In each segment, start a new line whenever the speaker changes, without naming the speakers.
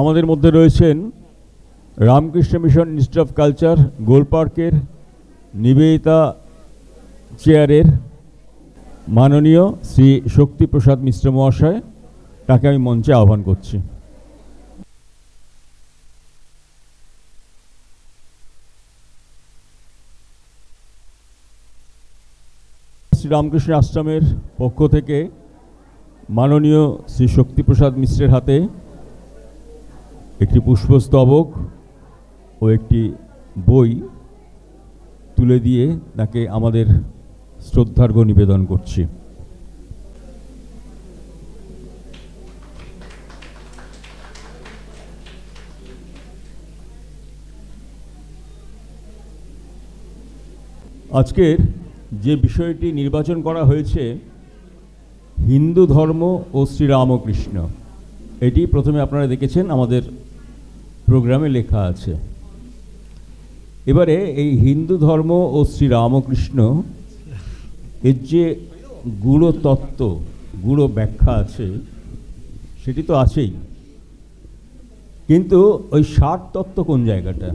আমাদের মধ্যে রয়েছেন Ramakrishna mission institute of culture গোলপার্কের নিবেদিতা চেয়ারের মাননীয় শ্রী শক্তিপ্রসাদ মিশ্র মহাশয় তাকে আমি মঞ্চে আহ্বান করছি শ্রীরামকৃষ্ণ আশ্রমের পক্ষ থেকে মাননীয় শ্রী শক্তিপ্রসাদ মিশ্রের হাতে একটি পুষ্পস্তবক ও একটি বই তুলে দিয়ে তাকে আমাদের শ্রদ্ধার্ঘ্য নিবেদন করছি আজকের যে বিষয়টি নির্বাচন করা হয়েছে হিন্দু ধর্ম ও শ্রীরামকৃষ্ণ এটি প্রথমে আপনারা দেখেছেন আমাদের প্রোগ্রামে লেখা আছে এবারে এই হিন্দু ধর্ম ও শ্রীরামকৃষ্ণ এর যে গুঁড়ো তত্ত্ব গুঁড়ো ব্যাখ্যা আছে সেটি তো আছেই কিন্তু ওই সার তত্ত্ব কোন জায়গাটা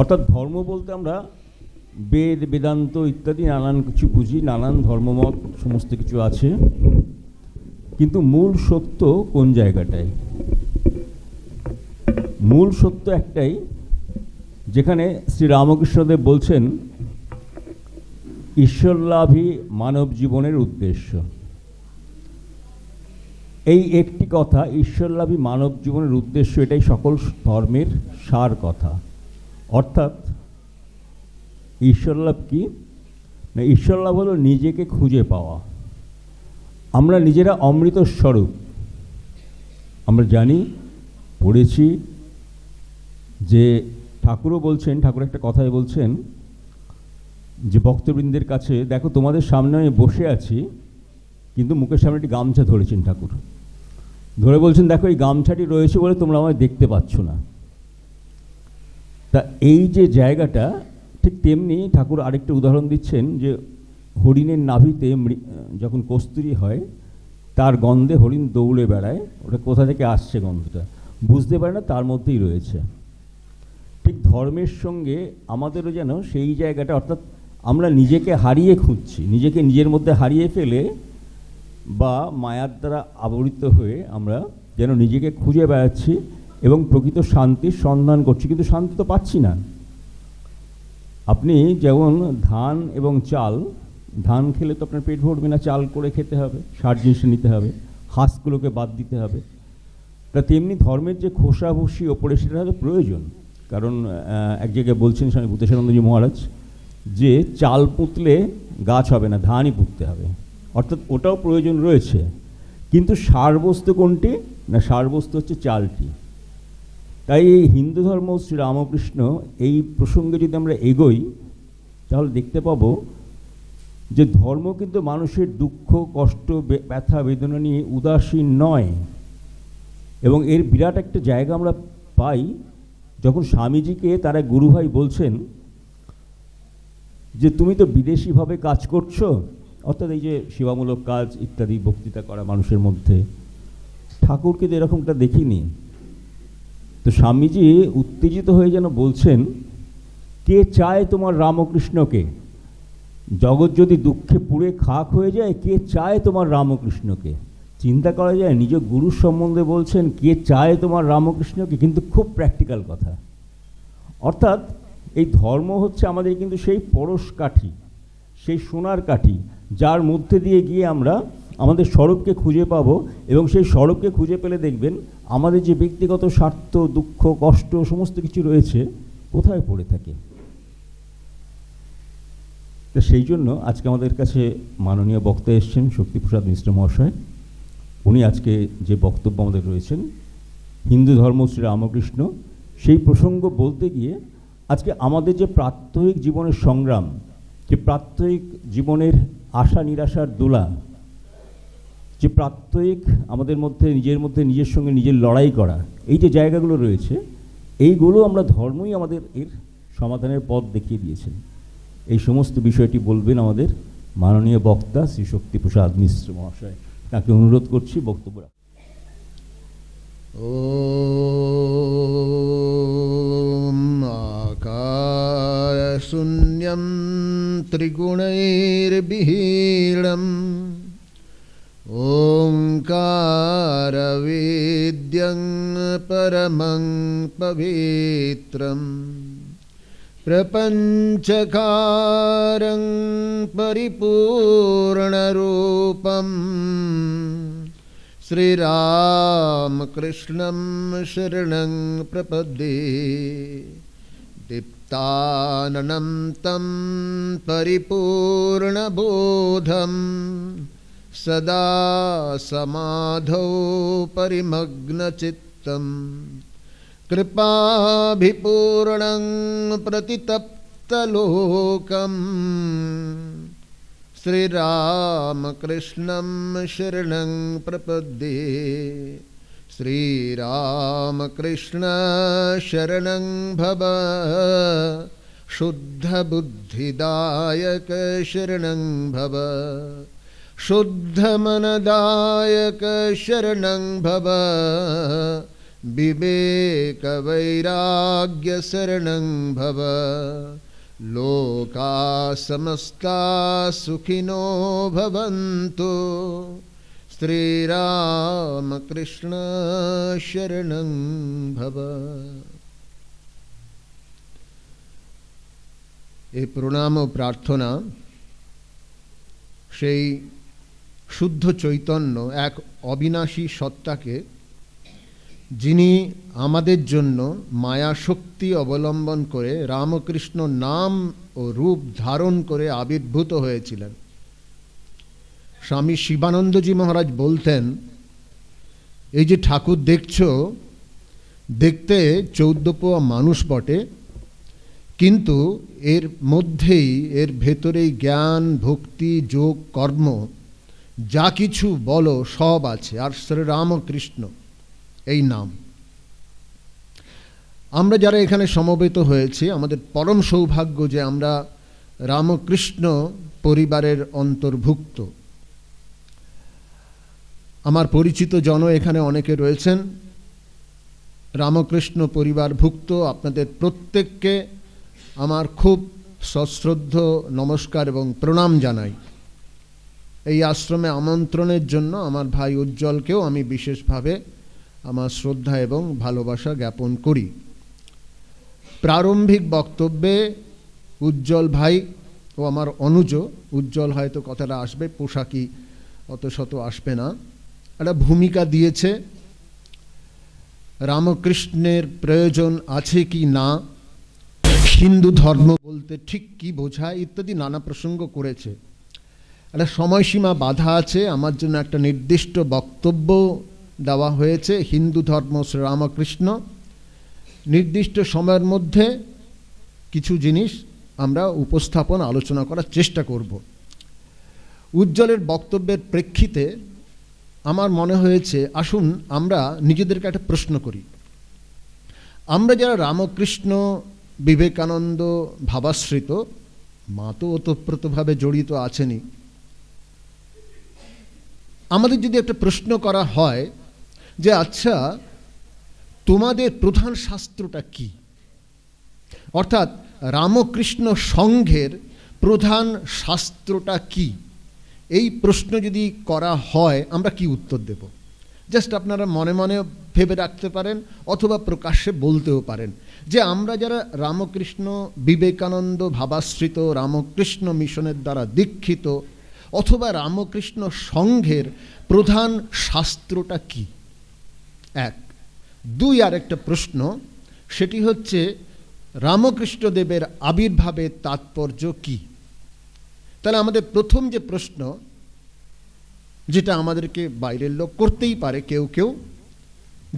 অর্থাৎ ধর্ম বলতে আমরা বেদ বেদান্ত ইত্যাদি নানান কিছু বুঝি নানান ধর্মমত সমস্ত কিছু আছে কিন্তু মূল সত্য কোন জায়গাটায় মূল সত্য একটাই যেখানে শ্রী রামকৃষ্ণদেব বলছেন লাভই মানব জীবনের উদ্দেশ্য এই একটি কথা ঈশ্বরলাভী মানব জীবনের উদ্দেশ্য এটাই সকল ধর্মের সার কথা অর্থাৎ লাভ কি না লাভ হলো নিজেকে খুঁজে পাওয়া আমরা নিজেরা অমৃত স্বরূপ আমরা জানি পড়েছি যে ঠাকুরও বলছেন ঠাকুর একটা কথাই বলছেন যে ভক্তবৃন্দের কাছে দেখো তোমাদের সামনে আমি বসে আছি কিন্তু মুখের সামনে একটি গামছা ধরেছেন ঠাকুর ধরে বলছেন দেখো এই গামছাটি রয়েছে বলে তোমরা আমায় দেখতে পাচ্ছ না তা এই যে জায়গাটা ঠিক তেমনি ঠাকুর আরেকটা উদাহরণ দিচ্ছেন যে হরিণের নাভিতে যখন কস্তুরি হয় তার গন্ধে হরিণ দৌড়ে বেড়ায় ওটা কোথা থেকে আসছে গন্ধটা বুঝতে পারে না তার মধ্যেই রয়েছে ঠিক ধর্মের সঙ্গে আমাদেরও যেন সেই জায়গাটা অর্থাৎ আমরা নিজেকে হারিয়ে খুঁজছি নিজেকে নিজের মধ্যে হারিয়ে ফেলে বা মায়ার দ্বারা আবরিত হয়ে আমরা যেন নিজেকে খুঁজে বেড়াচ্ছি এবং প্রকৃত শান্তির সন্ধান করছি কিন্তু শান্তি তো পাচ্ছি না আপনি যেমন ধান এবং চাল ধান খেলে তো আপনার পেট ভরবে না চাল করে খেতে হবে সার জিনিস নিতে হবে হাঁসগুলোকে বাদ দিতে হবে তা তেমনি ধর্মের যে খোসাভুষি ওপরে সেটা হয়তো প্রয়োজন কারণ এক জায়গায় বলছেন স্বামী ভূতেশানন্দজি মহারাজ যে চাল পুঁতলে গাছ হবে না ধানই পুঁততে হবে অর্থাৎ ওটাও প্রয়োজন রয়েছে কিন্তু সারবস্তু কোনটি না সারবস্তু হচ্ছে চালটি তাই এই হিন্দু ধর্ম শ্রী রামকৃষ্ণ এই প্রসঙ্গে যদি আমরা এগোই তাহলে দেখতে পাব যে ধর্ম কিন্তু মানুষের দুঃখ কষ্ট ব্যথা বেদনা নিয়ে উদাসীন নয় এবং এর বিরাট একটা জায়গা আমরা পাই যখন স্বামীজিকে তারা গুরুভাই বলছেন যে তুমি তো বিদেশিভাবে কাজ করছো অর্থাৎ এই যে সেবামূলক কাজ ইত্যাদি বক্তৃতা করা মানুষের মধ্যে ঠাকুরকে তো এরকমটা দেখিনি তো স্বামীজি উত্তেজিত হয়ে যেন বলছেন কে চায় তোমার রামকৃষ্ণকে জগৎ যদি দুঃখে পুড়ে খাক হয়ে যায় কে চায় তোমার রামকৃষ্ণকে চিন্তা করা যায় নিজ গুরুর সম্বন্ধে বলছেন কে চায় তোমার রামকৃষ্ণকে কিন্তু খুব প্র্যাকটিক্যাল কথা অর্থাৎ এই ধর্ম হচ্ছে আমাদের কিন্তু সেই পরশ কাঠি সেই সোনার কাঠি যার মধ্যে দিয়ে গিয়ে আমরা আমাদের স্বরূপকে খুঁজে পাবো এবং সেই স্বরূপকে খুঁজে পেলে দেখবেন আমাদের যে ব্যক্তিগত স্বার্থ দুঃখ কষ্ট সমস্ত কিছু রয়েছে কোথায় পড়ে থাকে তো সেই জন্য আজকে আমাদের কাছে মাননীয় বক্তা এসছেন শক্তিপ্রসাদ মিশ্র মহাশয় উনি আজকে যে বক্তব্য আমাদের রয়েছেন হিন্দু ধর্ম শ্রী রামকৃষ্ণ সেই প্রসঙ্গ বলতে গিয়ে আজকে আমাদের যে প্রাত্যহিক জীবনের সংগ্রাম যে প্রাত্যহিক জীবনের আশা নিরাশার দোলা যে প্রাত্যহিক আমাদের মধ্যে নিজের মধ্যে নিজের সঙ্গে নিজের লড়াই করা এই যে জায়গাগুলো রয়েছে এইগুলো আমরা ধর্মই আমাদের এর সমাধানের পথ দেখিয়ে দিয়েছেন এই সমস্ত বিষয়টি বলবেন আমাদের মাননীয় বক্তা শ্রী শক্তিপ্রসাদ মিশ্র মহাশয় ओ आकारं
त्रिगुणैर्विहीर्णम् ॐकारं परमं पवित्रम् प्रपञ्चकारं परिपूर्णरूपम् श्रीरामकृष्णं शरणं प्रपद्ये दीप्ताननं तं परिपूर्णबोधं सदा समाधौ परिमग्नचित्तम् कृपाभिपूर्णं प्रतितप्तलोकम् श्रीरामकृष्णं शरणं प्रपद्ये श्रीरामकृष्णशरणं भव शुद्धबुद्धिदायकशरणं शरणं भव शुद्धमनदायकशरणं शरणं भव বিবেকবৈরাগ্য শরণং ভব লোকা সমস্তা সুখিনো ভবন্তু শ্রীরাম কৃষ্ণ শরণং ভব এ প্রণাম প্রার্থনা সেই শুদ্ধ চৈতন্য এক অবিনাশী সত্তাকে যিনি আমাদের জন্য মায়া শক্তি অবলম্বন করে রামকৃষ্ণ নাম ও রূপ ধারণ করে আবির্ভূত হয়েছিলেন স্বামী শিবানন্দজি মহারাজ বলতেন এই যে ঠাকুর দেখছ দেখতে চৌদ্দ পোয়া মানুষ বটে কিন্তু এর মধ্যেই এর ভেতরেই জ্ঞান ভক্তি যোগ কর্ম যা কিছু বলো সব আছে আর শ্রী রামকৃষ্ণ এই নাম আমরা যারা এখানে সমবেত হয়েছি আমাদের পরম সৌভাগ্য যে আমরা রামকৃষ্ণ পরিবারের অন্তর্ভুক্ত আমার পরিচিত জন এখানে অনেকে রয়েছেন রামকৃষ্ণ পরিবারভুক্ত আপনাদের প্রত্যেককে আমার খুব সশ্রদ্ধ নমস্কার এবং প্রণাম জানাই এই আশ্রমে আমন্ত্রণের জন্য আমার ভাই উজ্জ্বলকেও আমি বিশেষভাবে আমার শ্রদ্ধা এবং ভালোবাসা জ্ঞাপন করি প্রারম্ভিক বক্তব্যে উজ্জ্বল ভাই ও আমার অনুজ উজ্জ্বল হয়তো কথাটা আসবে পোশাকি অত শত আসবে না একটা ভূমিকা দিয়েছে রামকৃষ্ণের প্রয়োজন আছে কি না হিন্দু ধর্ম বলতে ঠিক কি বোঝায় ইত্যাদি নানা প্রসঙ্গ করেছে একটা সময়সীমা বাধা আছে আমার জন্য একটা নির্দিষ্ট বক্তব্য দেওয়া হয়েছে হিন্দু ধর্ম শ্রী রামকৃষ্ণ নির্দিষ্ট সময়ের মধ্যে কিছু জিনিস আমরা উপস্থাপন আলোচনা করার চেষ্টা করব উজ্জ্বলের বক্তব্যের প্রেক্ষিতে আমার মনে হয়েছে আসুন আমরা নিজেদেরকে একটা প্রশ্ন করি আমরা যারা রামকৃষ্ণ বিবেকানন্দ ভাবাশ্রিত মা তো ওতপ্রোতভাবে জড়িত আছেনি আমাদের যদি একটা প্রশ্ন করা হয় যে আচ্ছা তোমাদের প্রধান শাস্ত্রটা কি অর্থাৎ রামকৃষ্ণ সংঘের প্রধান শাস্ত্রটা কি এই প্রশ্ন যদি করা হয় আমরা কি উত্তর দেব জাস্ট আপনারা মনে মনে ভেবে রাখতে পারেন অথবা প্রকাশ্যে বলতেও পারেন যে আমরা যারা রামকৃষ্ণ বিবেকানন্দ ভাবাশ্রিত রামকৃষ্ণ মিশনের দ্বারা দীক্ষিত অথবা রামকৃষ্ণ সংঘের প্রধান শাস্ত্রটা কী এক দুই আর একটা প্রশ্ন সেটি হচ্ছে রামকৃষ্ণদেবের আবির্ভাবের তাৎপর্য কি তাহলে আমাদের প্রথম যে প্রশ্ন যেটা আমাদেরকে বাইরের লোক করতেই পারে কেউ কেউ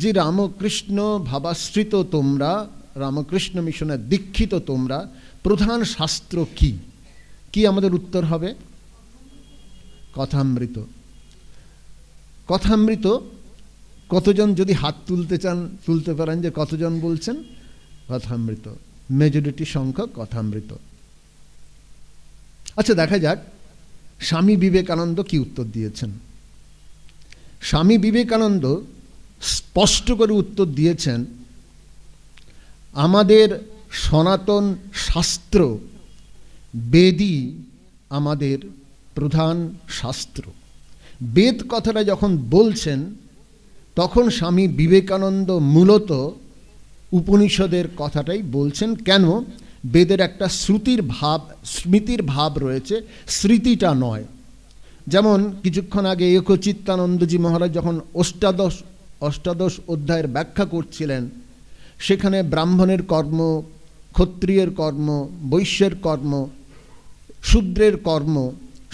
যে রামকৃষ্ণ ভাবাশ্রিত তোমরা রামকৃষ্ণ মিশনে দীক্ষিত তোমরা প্রধান শাস্ত্র কি কি আমাদের উত্তর হবে কথামৃত কথামৃত কতজন যদি হাত তুলতে চান তুলতে পারেন যে কতজন বলছেন কথামৃত মেজরিটি সংখ্যক কথামৃত আচ্ছা দেখা যাক স্বামী বিবেকানন্দ কি উত্তর দিয়েছেন স্বামী বিবেকানন্দ স্পষ্ট করে উত্তর দিয়েছেন আমাদের সনাতন শাস্ত্র বেদই আমাদের প্রধান শাস্ত্র বেদ কথাটা যখন বলছেন তখন স্বামী বিবেকানন্দ মূলত উপনিষদের কথাটাই বলছেন কেন বেদের একটা শ্রুতির ভাব স্মৃতির ভাব রয়েছে স্মৃতিটা নয় যেমন কিছুক্ষণ আগে একচিত্তানন্দজি মহারাজ যখন অষ্টাদশ অষ্টাদশ অধ্যায়ের ব্যাখ্যা করছিলেন সেখানে ব্রাহ্মণের কর্ম ক্ষত্রিয়ের কর্ম বৈশ্যের কর্ম শূদ্রের কর্ম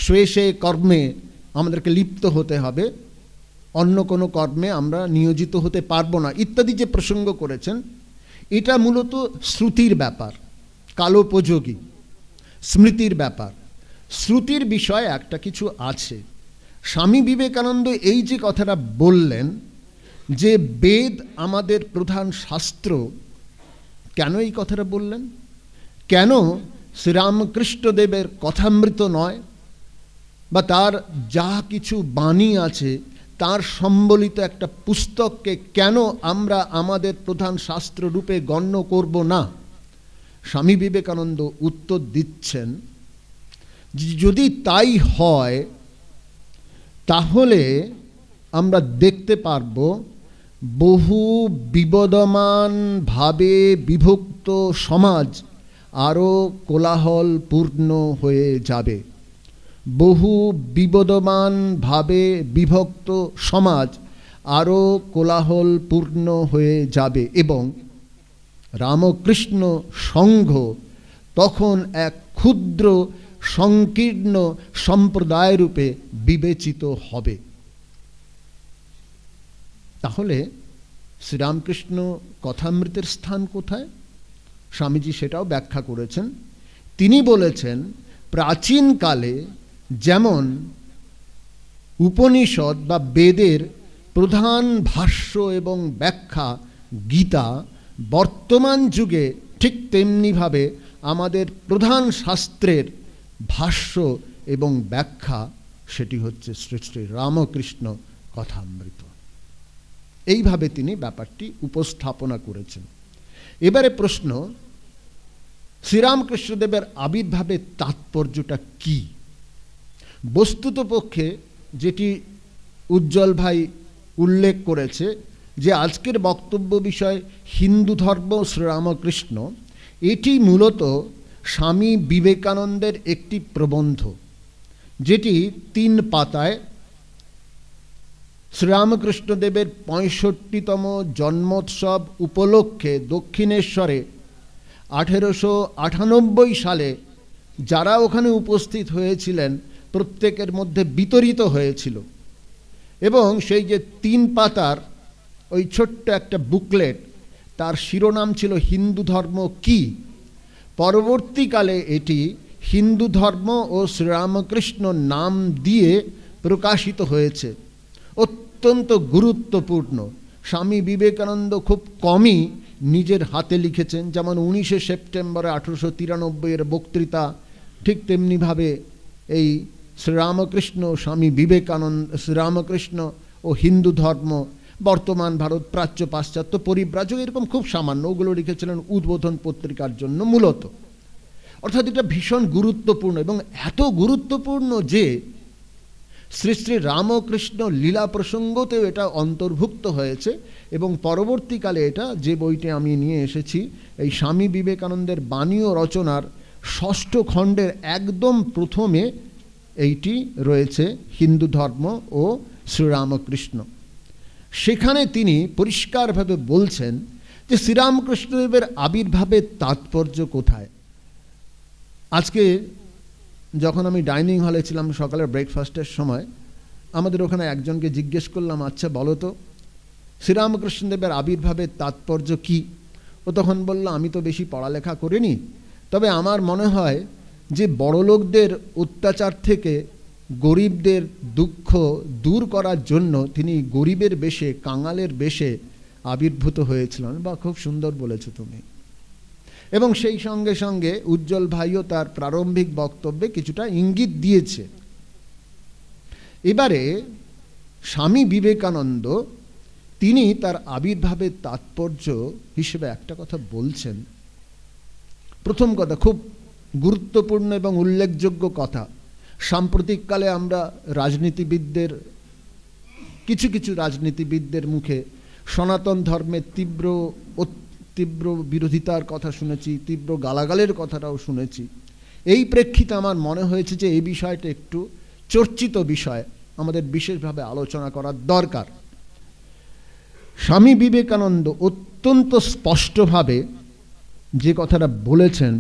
শ্বেষে কর্মে আমাদেরকে লিপ্ত হতে হবে অন্য কোনো কর্মে আমরা নিয়োজিত হতে পারবো না ইত্যাদি যে প্রসঙ্গ করেছেন এটা মূলত শ্রুতির ব্যাপার কালোপযোগী স্মৃতির ব্যাপার শ্রুতির বিষয়ে একটা কিছু আছে স্বামী বিবেকানন্দ এই যে কথাটা বললেন যে বেদ আমাদের প্রধান শাস্ত্র কেন এই কথাটা বললেন কেন শ্রীরামকৃষ্ণদেবের কথামৃত নয় বা তার যা কিছু বাণী আছে তার সম্বলিত একটা পুস্তককে কেন আমরা আমাদের প্রধান শাস্ত্ররূপে গণ্য করব না স্বামী বিবেকানন্দ উত্তর দিচ্ছেন যদি তাই হয় তাহলে আমরা দেখতে পারব বহু বিবদমানভাবে বিভক্ত সমাজ আরও কোলাহলপূর্ণ হয়ে যাবে বহু বিবদমানভাবে বিভক্ত সমাজ আরও কোলাহলপূর্ণ হয়ে যাবে এবং রামকৃষ্ণ সংঘ তখন এক ক্ষুদ্র সংকীর্ণ সম্প্রদায় রূপে বিবেচিত হবে তাহলে শ্রীরামকৃষ্ণ কথামৃতের স্থান কোথায় স্বামীজি সেটাও ব্যাখ্যা করেছেন তিনি বলেছেন প্রাচীনকালে যেমন উপনিষদ বা বেদের প্রধান ভাষ্য এবং ব্যাখ্যা গীতা বর্তমান যুগে ঠিক তেমনিভাবে আমাদের প্রধান শাস্ত্রের ভাষ্য এবং ব্যাখ্যা সেটি হচ্ছে শ্রী শ্রী রামকৃষ্ণ কথামৃত এইভাবে তিনি ব্যাপারটি উপস্থাপনা করেছেন এবারে প্রশ্ন শ্রীরামকৃষ্ণদেবের আবির্ভাবের তাৎপর্যটা কী বস্তুত পক্ষে যেটি উজ্জ্বল ভাই উল্লেখ করেছে যে আজকের বক্তব্য বিষয় হিন্দু ধর্ম শ্রীরামকৃষ্ণ এটি মূলত স্বামী বিবেকানন্দের একটি প্রবন্ধ যেটি তিন পাতায় শ্রীরামকৃষ্ণদেবের পঁয়ষট্টিতম জন্মোৎসব উপলক্ষে দক্ষিণেশ্বরে আঠেরোশো সালে যারা ওখানে উপস্থিত হয়েছিলেন প্রত্যেকের মধ্যে বিতরিত হয়েছিল এবং সেই যে তিন পাতার ওই ছোট্ট একটা বুকলেট তার শিরোনাম ছিল হিন্দু ধর্ম কি পরবর্তীকালে এটি হিন্দু ধর্ম ও শ্রীরামকৃষ্ণ নাম দিয়ে প্রকাশিত হয়েছে অত্যন্ত গুরুত্বপূর্ণ স্বামী বিবেকানন্দ খুব কমই নিজের হাতে লিখেছেন যেমন উনিশে সেপ্টেম্বরে আঠেরোশো তিরানব্বইয়ের বক্তৃতা ঠিক তেমনিভাবে এই শ্রীরামকৃষ্ণ স্বামী বিবেকানন্দ শ্রীরামকৃষ্ণ ও হিন্দু ধর্ম বর্তমান ভারত প্রাচ্য পাশ্চাত্য পরিব্রাজক এরকম খুব সামান্য ওগুলো লিখেছিলেন উদ্বোধন পত্রিকার জন্য মূলত অর্থাৎ এটা ভীষণ গুরুত্বপূর্ণ এবং এত গুরুত্বপূর্ণ যে শ্রী শ্রী রামকৃষ্ণ লীলা প্রসঙ্গতেও এটা অন্তর্ভুক্ত হয়েছে এবং পরবর্তীকালে এটা যে বইটি আমি নিয়ে এসেছি এই স্বামী বিবেকানন্দের বাণীয় রচনার ষষ্ঠ খণ্ডের একদম প্রথমে এইটি রয়েছে হিন্দু ধর্ম ও শ্রীরামকৃষ্ণ সেখানে তিনি পরিষ্কারভাবে বলছেন যে শ্রীরামকৃষ্ণদেবের আবির্ভাবের তাৎপর্য কোথায় আজকে যখন আমি ডাইনিং হলে ছিলাম সকালের ব্রেকফাস্টের সময় আমাদের ওখানে একজনকে জিজ্ঞেস করলাম আচ্ছা বলো তো শ্রীরামকৃষ্ণদেবের আবির্ভাবের তাৎপর্য কি ও তখন বলল আমি তো বেশি পড়ালেখা করিনি তবে আমার মনে হয় যে বড়লোকদের অত্যাচার থেকে গরিবদের দুঃখ দূর করার জন্য তিনি গরিবের বেশে কাঙালের বেশে আবির্ভূত হয়েছিলেন বা খুব সুন্দর বলেছো তুমি এবং সেই সঙ্গে সঙ্গে উজ্জ্বল ভাইও তার প্রারম্ভিক বক্তব্যে কিছুটা ইঙ্গিত দিয়েছে এবারে স্বামী বিবেকানন্দ তিনি তার আবির্ভাবের তাৎপর্য হিসেবে একটা কথা বলছেন প্রথম কথা খুব গুরুত্বপূর্ণ এবং উল্লেখযোগ্য কথা সাম্প্রতিককালে আমরা রাজনীতিবিদদের কিছু কিছু রাজনীতিবিদদের মুখে সনাতন ধর্মের তীব্র তীব্র বিরোধিতার কথা শুনেছি তীব্র গালাগালের কথাটাও শুনেছি এই প্রেক্ষিতে আমার মনে হয়েছে যে এই বিষয়টা একটু চর্চিত বিষয় আমাদের বিশেষভাবে আলোচনা করার দরকার স্বামী বিবেকানন্দ অত্যন্ত স্পষ্টভাবে যে কথাটা বলেছেন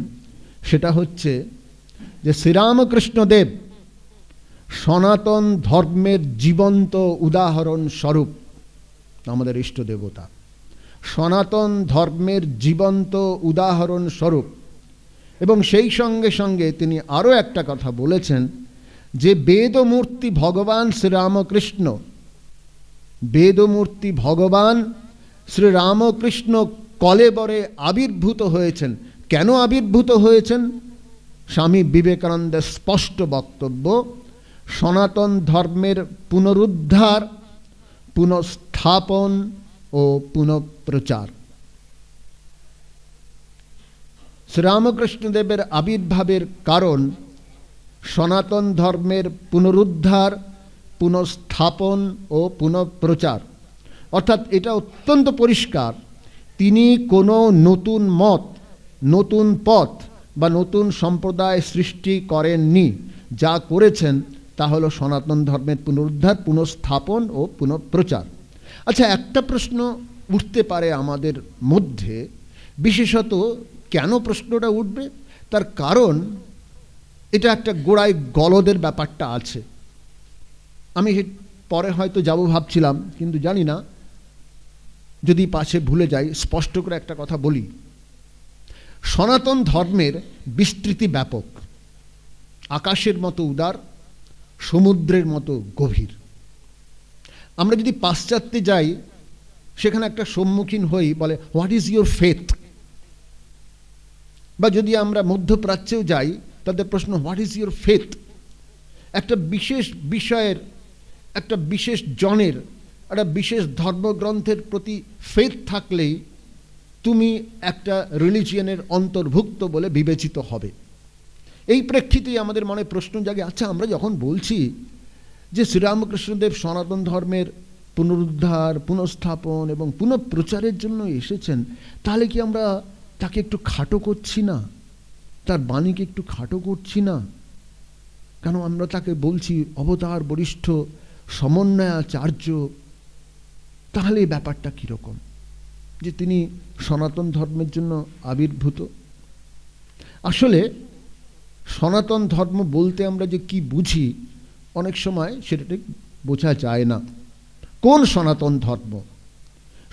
সেটা হচ্ছে যে শ্রীরামকৃষ্ণদেব সনাতন ধর্মের জীবন্ত উদাহরণ স্বরূপ আমাদের ইষ্ট দেবতা সনাতন ধর্মের জীবন্ত উদাহরণ স্বরূপ এবং সেই সঙ্গে সঙ্গে তিনি আরও একটা কথা বলেছেন যে বেদমূর্তি ভগবান শ্রীরামকৃষ্ণ বেদমূর্তি ভগবান শ্রীরামকৃষ্ণ কলেবরে আবির্ভূত হয়েছেন কেন আবির্ভূত হয়েছেন স্বামী বিবেকানন্দের স্পষ্ট বক্তব্য সনাতন ধর্মের পুনরুদ্ধার পুনঃস্থাপন ও পুনঃপ্রচার শ্রীরামকৃষ্ণদেবের আবির্ভাবের কারণ সনাতন ধর্মের পুনরুদ্ধার পুনঃস্থাপন ও পুনঃপ্রচার অর্থাৎ এটা অত্যন্ত পরিষ্কার তিনি কোনো নতুন মত নতুন পথ বা নতুন সম্প্রদায় সৃষ্টি করেননি যা করেছেন তা হলো সনাতন ধর্মের পুনরুদ্ধার পুনঃস্থাপন ও পুনঃপ্রচার আচ্ছা একটা প্রশ্ন উঠতে পারে আমাদের মধ্যে বিশেষত কেন প্রশ্নটা উঠবে তার কারণ এটা একটা গোড়ায় গলদের ব্যাপারটা আছে আমি পরে হয়তো যাব ভাবছিলাম কিন্তু জানি না যদি পাশে ভুলে যাই স্পষ্ট করে একটা কথা বলি সনাতন ধর্মের বিস্তৃতি ব্যাপক আকাশের মতো উদার সমুদ্রের মতো গভীর আমরা যদি পাশ্চাত্যে যাই সেখানে একটা সম্মুখীন হই বলে হোয়াট ইজ ইউর ফেথ বা যদি আমরা মধ্যপ্রাচ্যেও যাই তাদের প্রশ্ন হোয়াট ইজ ইউর ফেথ একটা বিশেষ বিষয়ের একটা বিশেষ জনের একটা বিশেষ ধর্মগ্রন্থের প্রতি ফেথ থাকলেই তুমি একটা রিলিজিয়ানের অন্তর্ভুক্ত বলে বিবেচিত হবে এই প্রেক্ষিতেই আমাদের মনে প্রশ্ন জাগে আচ্ছা আমরা যখন বলছি যে শ্রীরামকৃষ্ণদেব সনাতন ধর্মের পুনরুদ্ধার পুনঃস্থাপন এবং পুনঃপ্রচারের জন্য এসেছেন তাহলে কি আমরা তাকে একটু খাটো করছি না তার বাণীকে একটু খাটো করছি না কেন আমরা তাকে বলছি অবতার বরিষ্ঠ সমন্বয়াচার্য তাহলে ব্যাপারটা কীরকম যে তিনি সনাতন ধর্মের জন্য আবির্ভূত আসলে সনাতন ধর্ম বলতে আমরা যে কি বুঝি অনেক সময় সেটা ঠিক বোঝা যায় না কোন সনাতন ধর্ম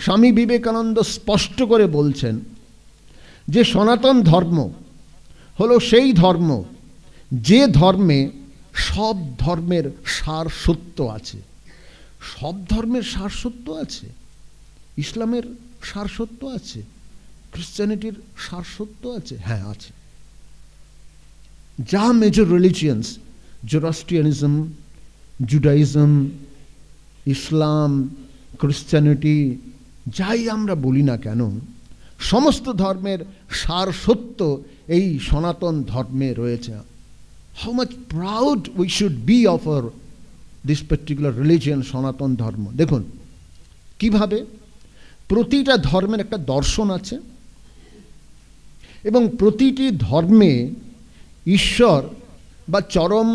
স্বামী বিবেকানন্দ স্পষ্ট করে বলছেন যে সনাতন ধর্ম হলো সেই ধর্ম যে ধর্মে সব ধর্মের সার সত্য আছে সব ধর্মের সার সত্য আছে ইসলামের সারসত্য আছে ক্রিশ্চানিটির সারসত্য আছে হ্যাঁ আছে যা major religions Zoroastrianism Judaism Islam Christianity যাই আমরা বলি না কেন সমস্ত ধর্মের সার সত্য এই সনাতন ধর্মে রয়েছে how much proud we should be of this particular religion Sanatan Dharma দেখুন কিভাবে প্রতিটা ধর্মের একটা দর্শন আছে এবং প্রতিটি ধর্মে ঈশ্বর বা চরম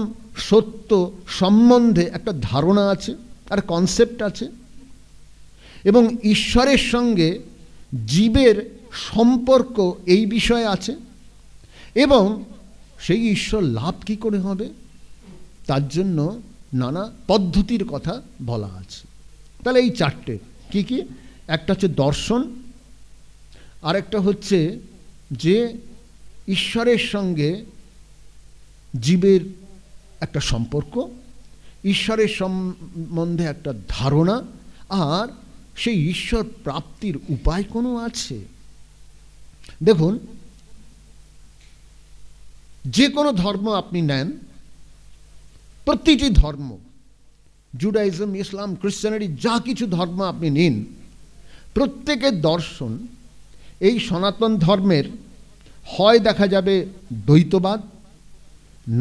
সত্য সম্বন্ধে একটা ধারণা আছে আর কনসেপ্ট আছে এবং ঈশ্বরের সঙ্গে জীবের সম্পর্ক এই বিষয়ে আছে এবং সেই ঈশ্বর লাভ কি করে হবে তার জন্য নানা পদ্ধতির কথা বলা আছে তাহলে এই চারটে কি কি একটা হচ্ছে দর্শন আরেকটা হচ্ছে যে ঈশ্বরের সঙ্গে জীবের একটা সম্পর্ক ঈশ্বরের সম্বন্ধে একটা ধারণা আর সেই ঈশ্বর প্রাপ্তির উপায় কোনো আছে দেখুন যে কোনো ধর্ম আপনি নেন প্রতিটি ধর্ম জুডাইজম ইসলাম ক্রিশ্চানিটি যা কিছু ধর্ম আপনি নিন প্রত্যেকের দর্শন এই সনাতন ধর্মের হয় দেখা যাবে দ্বৈতবাদ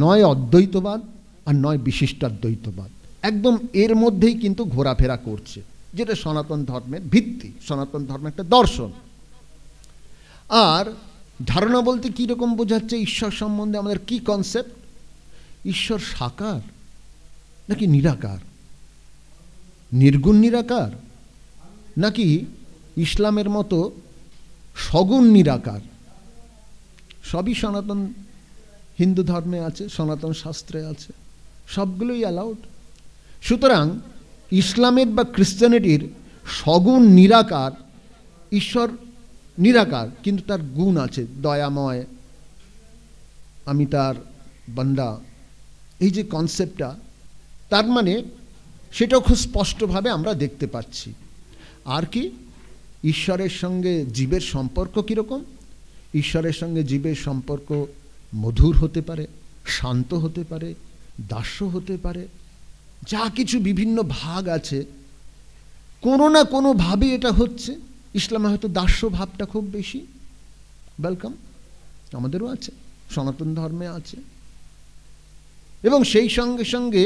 নয় অদ্বৈতবাদ আর নয় বিশিষ্টাদ্বৈতবাদ একদম এর মধ্যেই কিন্তু ঘোরাফেরা করছে যেটা সনাতন ধর্মের ভিত্তি সনাতন ধর্মের একটা দর্শন আর ধারণা বলতে কীরকম বোঝাচ্ছে ঈশ্বর সম্বন্ধে আমাদের কি কনসেপ্ট ঈশ্বর সাকার নাকি নিরাকার নির্গুণ নিরাকার নাকি ইসলামের মতো সগুণ নিরাকার সবই সনাতন হিন্দু ধর্মে আছে সনাতন শাস্ত্রে আছে সবগুলোই অ্যালাউড সুতরাং ইসলামের বা খ্রিস্টানিটির সগুণ নিরাকার ঈশ্বর নিরাকার কিন্তু তার গুণ আছে দয়াময় আমি তার বান্দা এই যে কনসেপ্টটা তার মানে সেটাও খুব স্পষ্টভাবে আমরা দেখতে পাচ্ছি আর কি ঈশ্বরের সঙ্গে জীবের সম্পর্ক কীরকম ঈশ্বরের সঙ্গে জীবের সম্পর্ক মধুর হতে পারে শান্ত হতে পারে দাস্য হতে পারে যা কিছু বিভিন্ন ভাগ আছে কোনো না কোনোভাবে এটা হচ্ছে ইসলামে হয়তো দাস্য ভাবটা খুব বেশি ওয়েলকাম আমাদেরও আছে সনাতন ধর্মে আছে এবং সেই সঙ্গে সঙ্গে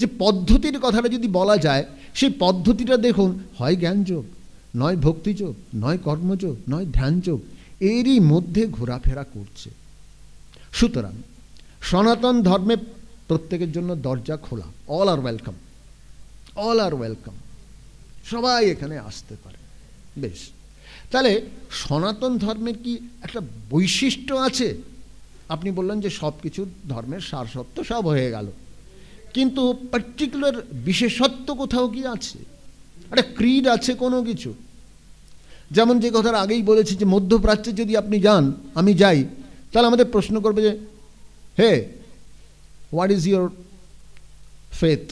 যে পদ্ধতির কথাটা যদি বলা যায় সেই পদ্ধতিটা দেখুন হয় জ্ঞানযোগ নয় ভক্তিযোগ নয় কর্মযোগ নয় ধ্যানযোগ এরই মধ্যে ঘোরাফেরা করছে সুতরাং সনাতন ধর্মে প্রত্যেকের জন্য দরজা খোলা all are welcome all are welcome সবাই এখানে আসতে পারে বেশ তাহলে সনাতন ধর্মের কি একটা বৈশিষ্ট্য আছে আপনি বললেন যে সব কিছু ধর্মের সারসত্ব সব হয়ে গেল কিন্তু পার্টিকুলার বিশেষত্ব কোথাও কি আছে একটা ক্রিড আছে কোনো কিছু যেমন যে কথার আগেই বলেছি যে মধ্যপ্রাচ্যে যদি আপনি যান আমি যাই তাহলে আমাদের প্রশ্ন করবে যে hey what is your faith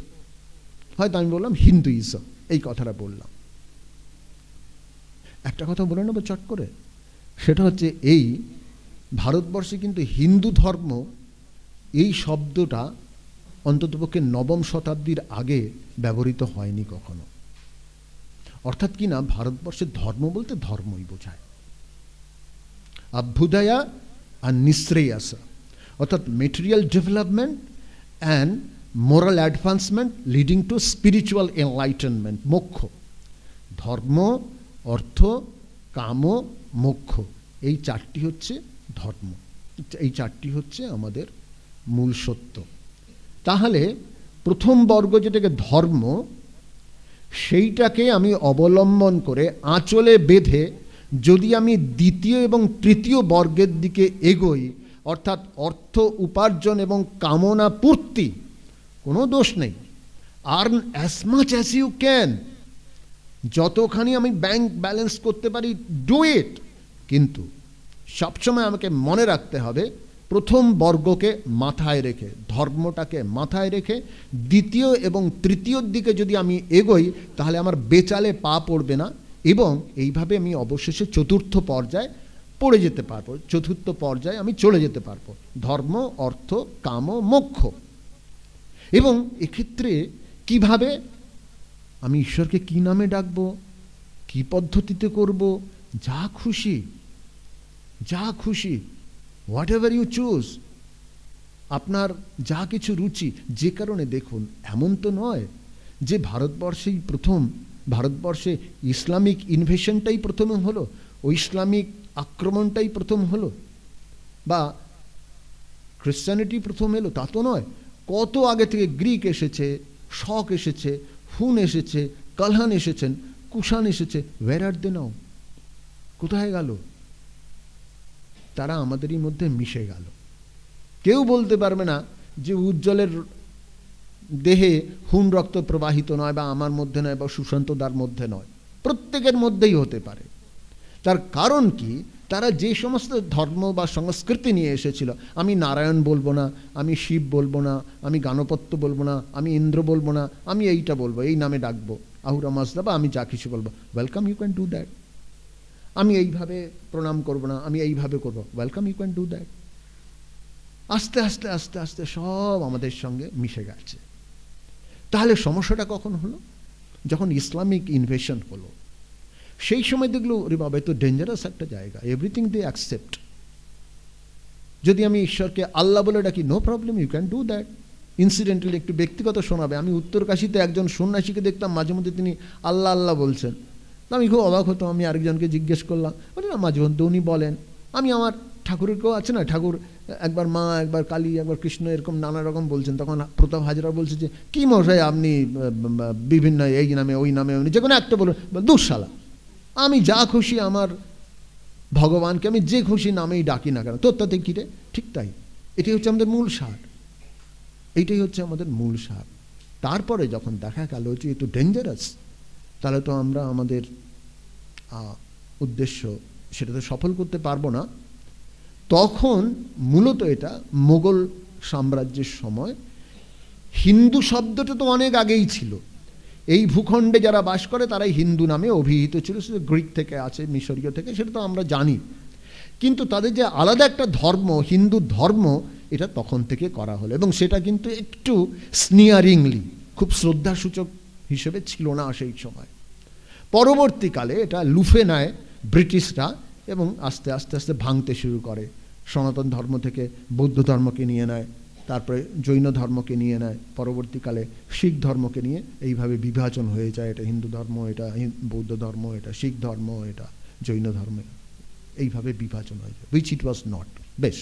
হয়তো আমি বললাম হিন্দুইজম এই কথাটা বললাম একটা কথা বলে নেবো চট করে সেটা হচ্ছে এই ভারতবর্ষে কিন্তু হিন্দু ধর্ম এই শব্দটা অন্ততপক্ষে নবম শতাব্দীর আগে ব্যবহৃত হয়নি কখনো অর্থাৎ কি না ভারতবর্ষের ধর্ম বলতে ধর্মই বোঝায় অভ্যুদয়া আর নিঃশ্রেয়াস অর্থাৎ material development and moral advancement leading to spiritual enlightenment মোক্ষ ধর্ম অর্থ কাম মোক্ষ এই চারটি হচ্ছে ধর্ম এই চারটি হচ্ছে আমাদের মূল সত্য তাহলে প্রথম বর্গ যেটাকে ধর্ম সেইটাকে আমি অবলম্বন করে আঁচলে বেঁধে যদি আমি দ্বিতীয় এবং তৃতীয় বর্গের দিকে এগোই অর্থাৎ অর্থ উপার্জন এবং কামনা পূর্তি কোনো দোষ নেই earn as much as you can যতখানি আমি ব্যাংক ব্যালেন্স করতে পারি ডু ইট কিন্তু সবসময় আমাকে মনে রাখতে হবে প্রথম বর্গকে মাথায় রেখে ধর্মটাকে মাথায় রেখে দ্বিতীয় এবং তৃতীয়র দিকে যদি আমি এগোই তাহলে আমার বেচালে পা পড়বে না এবং এইভাবে আমি অবশেষে চতুর্থ পর্যায়ে পড়ে যেতে পারবো চতুর্থ পর্যায়ে আমি চলে যেতে পারবো ধর্ম অর্থ কাম মোক্ষ এবং এক্ষেত্রে কিভাবে আমি ঈশ্বরকে কি নামে ডাকবো কি পদ্ধতিতে করব যা খুশি যা খুশি হোয়াট এভার ইউ চুজ আপনার যা কিছু রুচি যে কারণে দেখুন এমন তো নয় যে ভারতবর্ষেই প্রথম ভারতবর্ষে ইসলামিক ইনভেশনটাই প্রথম হলো ও ইসলামিক আক্রমণটাই প্রথম হলো বা ক্রিশ্চানিটি প্রথম এলো তা তো নয় কত আগে থেকে গ্রিক এসেছে শখ এসেছে হুন এসেছে কালহান এসেছেন কুষাণ এসেছে ওয়ের আর দে নাও কোথায় গেল তারা আমাদেরই মধ্যে মিশে গেল কেউ বলতে পারবে না যে উজ্জ্বলের দেহে হুন রক্ত প্রবাহিত নয় বা আমার মধ্যে নয় বা সুশান্তদার মধ্যে নয় প্রত্যেকের মধ্যেই হতে পারে তার কারণ কি তারা যে সমস্ত ধর্ম বা সংস্কৃতি নিয়ে এসেছিল আমি নারায়ণ বলবো না আমি শিব বলবো না আমি গানপত্য বলবো না আমি ইন্দ্র বলবো না আমি এইটা বলবো এই নামে ডাকবো আহুরা মাজদা বা আমি যা কিছু বলবো welcome you can do that আমি এইভাবে প্রণাম করব না আমি এইভাবে করব welcome you can do that আস্তে আস্তে আস্তে আস্তে সব আমাদের সঙ্গে মিশে গেছে তাহলে সমস্যাটা কখন হলো যখন ইসলামিক ইনভেশন হলো সেই সময় দেখলো রে বাবা তো ডেঞ্জারাস একটা জায়গা এভরিথিং দে অ্যাকসেপ্ট যদি আমি ঈশ্বরকে আল্লাহ বলে ডাকি no problem you can do that incidentally একটু ব্যক্তিগত শোনাবে আমি উত্তরকাশিতে একজন সন্ন্যাসীকে দেখতাম মাঝে মধ্যে তিনি আল্লাহ আল্লাহ বলছেন আমি খুব অবাক হতো আমি আরেকজনকে জিজ্ঞেস করলাম বলি না মধ্যে উনি বলেন আমি আমার ঠাকুরের কেউ আছে না ঠাকুর একবার মা একবার কালী একবার কৃষ্ণ এরকম নানা রকম বলছেন তখন প্রতাপ হাজরা বলছে যে কী মশাই আপনি বিভিন্ন এই নামে ওই নামে উনি যে কোনো একটা বলুন দুঃশালা আমি যা খুশি আমার ভগবানকে আমি যে খুশি নামেই ডাকি না কেন তোর তাতে কিরে ঠিক তাই এটাই হচ্ছে আমাদের মূল সার এইটাই হচ্ছে আমাদের মূল সার তারপরে যখন দেখা গেল যে একটু তো ডেঞ্জারাস তাহলে তো আমরা আমাদের উদ্দেশ্য সেটা তো সফল করতে পারবো না তখন মূলত এটা মোগল সাম্রাজ্যের সময় হিন্দু শব্দটা তো অনেক আগেই ছিল এই ভূখণ্ডে যারা বাস করে তারাই হিন্দু নামে অভিহিত ছিল শুধু গ্রিক থেকে আছে মিশরীয় থেকে সেটা তো আমরা জানি কিন্তু তাদের যে আলাদা একটা ধর্ম হিন্দু ধর্ম এটা তখন থেকে করা হলো এবং সেটা কিন্তু একটু স্নিয়ারিংলি খুব শ্রদ্ধাসূচক হিসেবে ছিল না সেই সময় পরবর্তীকালে এটা লুফে নেয় ব্রিটিশরা এবং আস্তে আস্তে আস্তে ভাঙতে শুরু করে সনাতন ধর্ম থেকে বৌদ্ধ ধর্মকে নিয়ে নেয় তারপরে জৈন ধর্মকে নিয়ে নেয় পরবর্তীকালে শিখ ধর্মকে নিয়ে এইভাবে বিভাজন হয়ে যায় এটা হিন্দু ধর্ম এটা বৌদ্ধ ধর্ম এটা শিখ ধর্ম এটা জৈন ধর্ম এইভাবে বিভাজন হয়ে যায় উইচ ইট ওয়াজ নট বেশ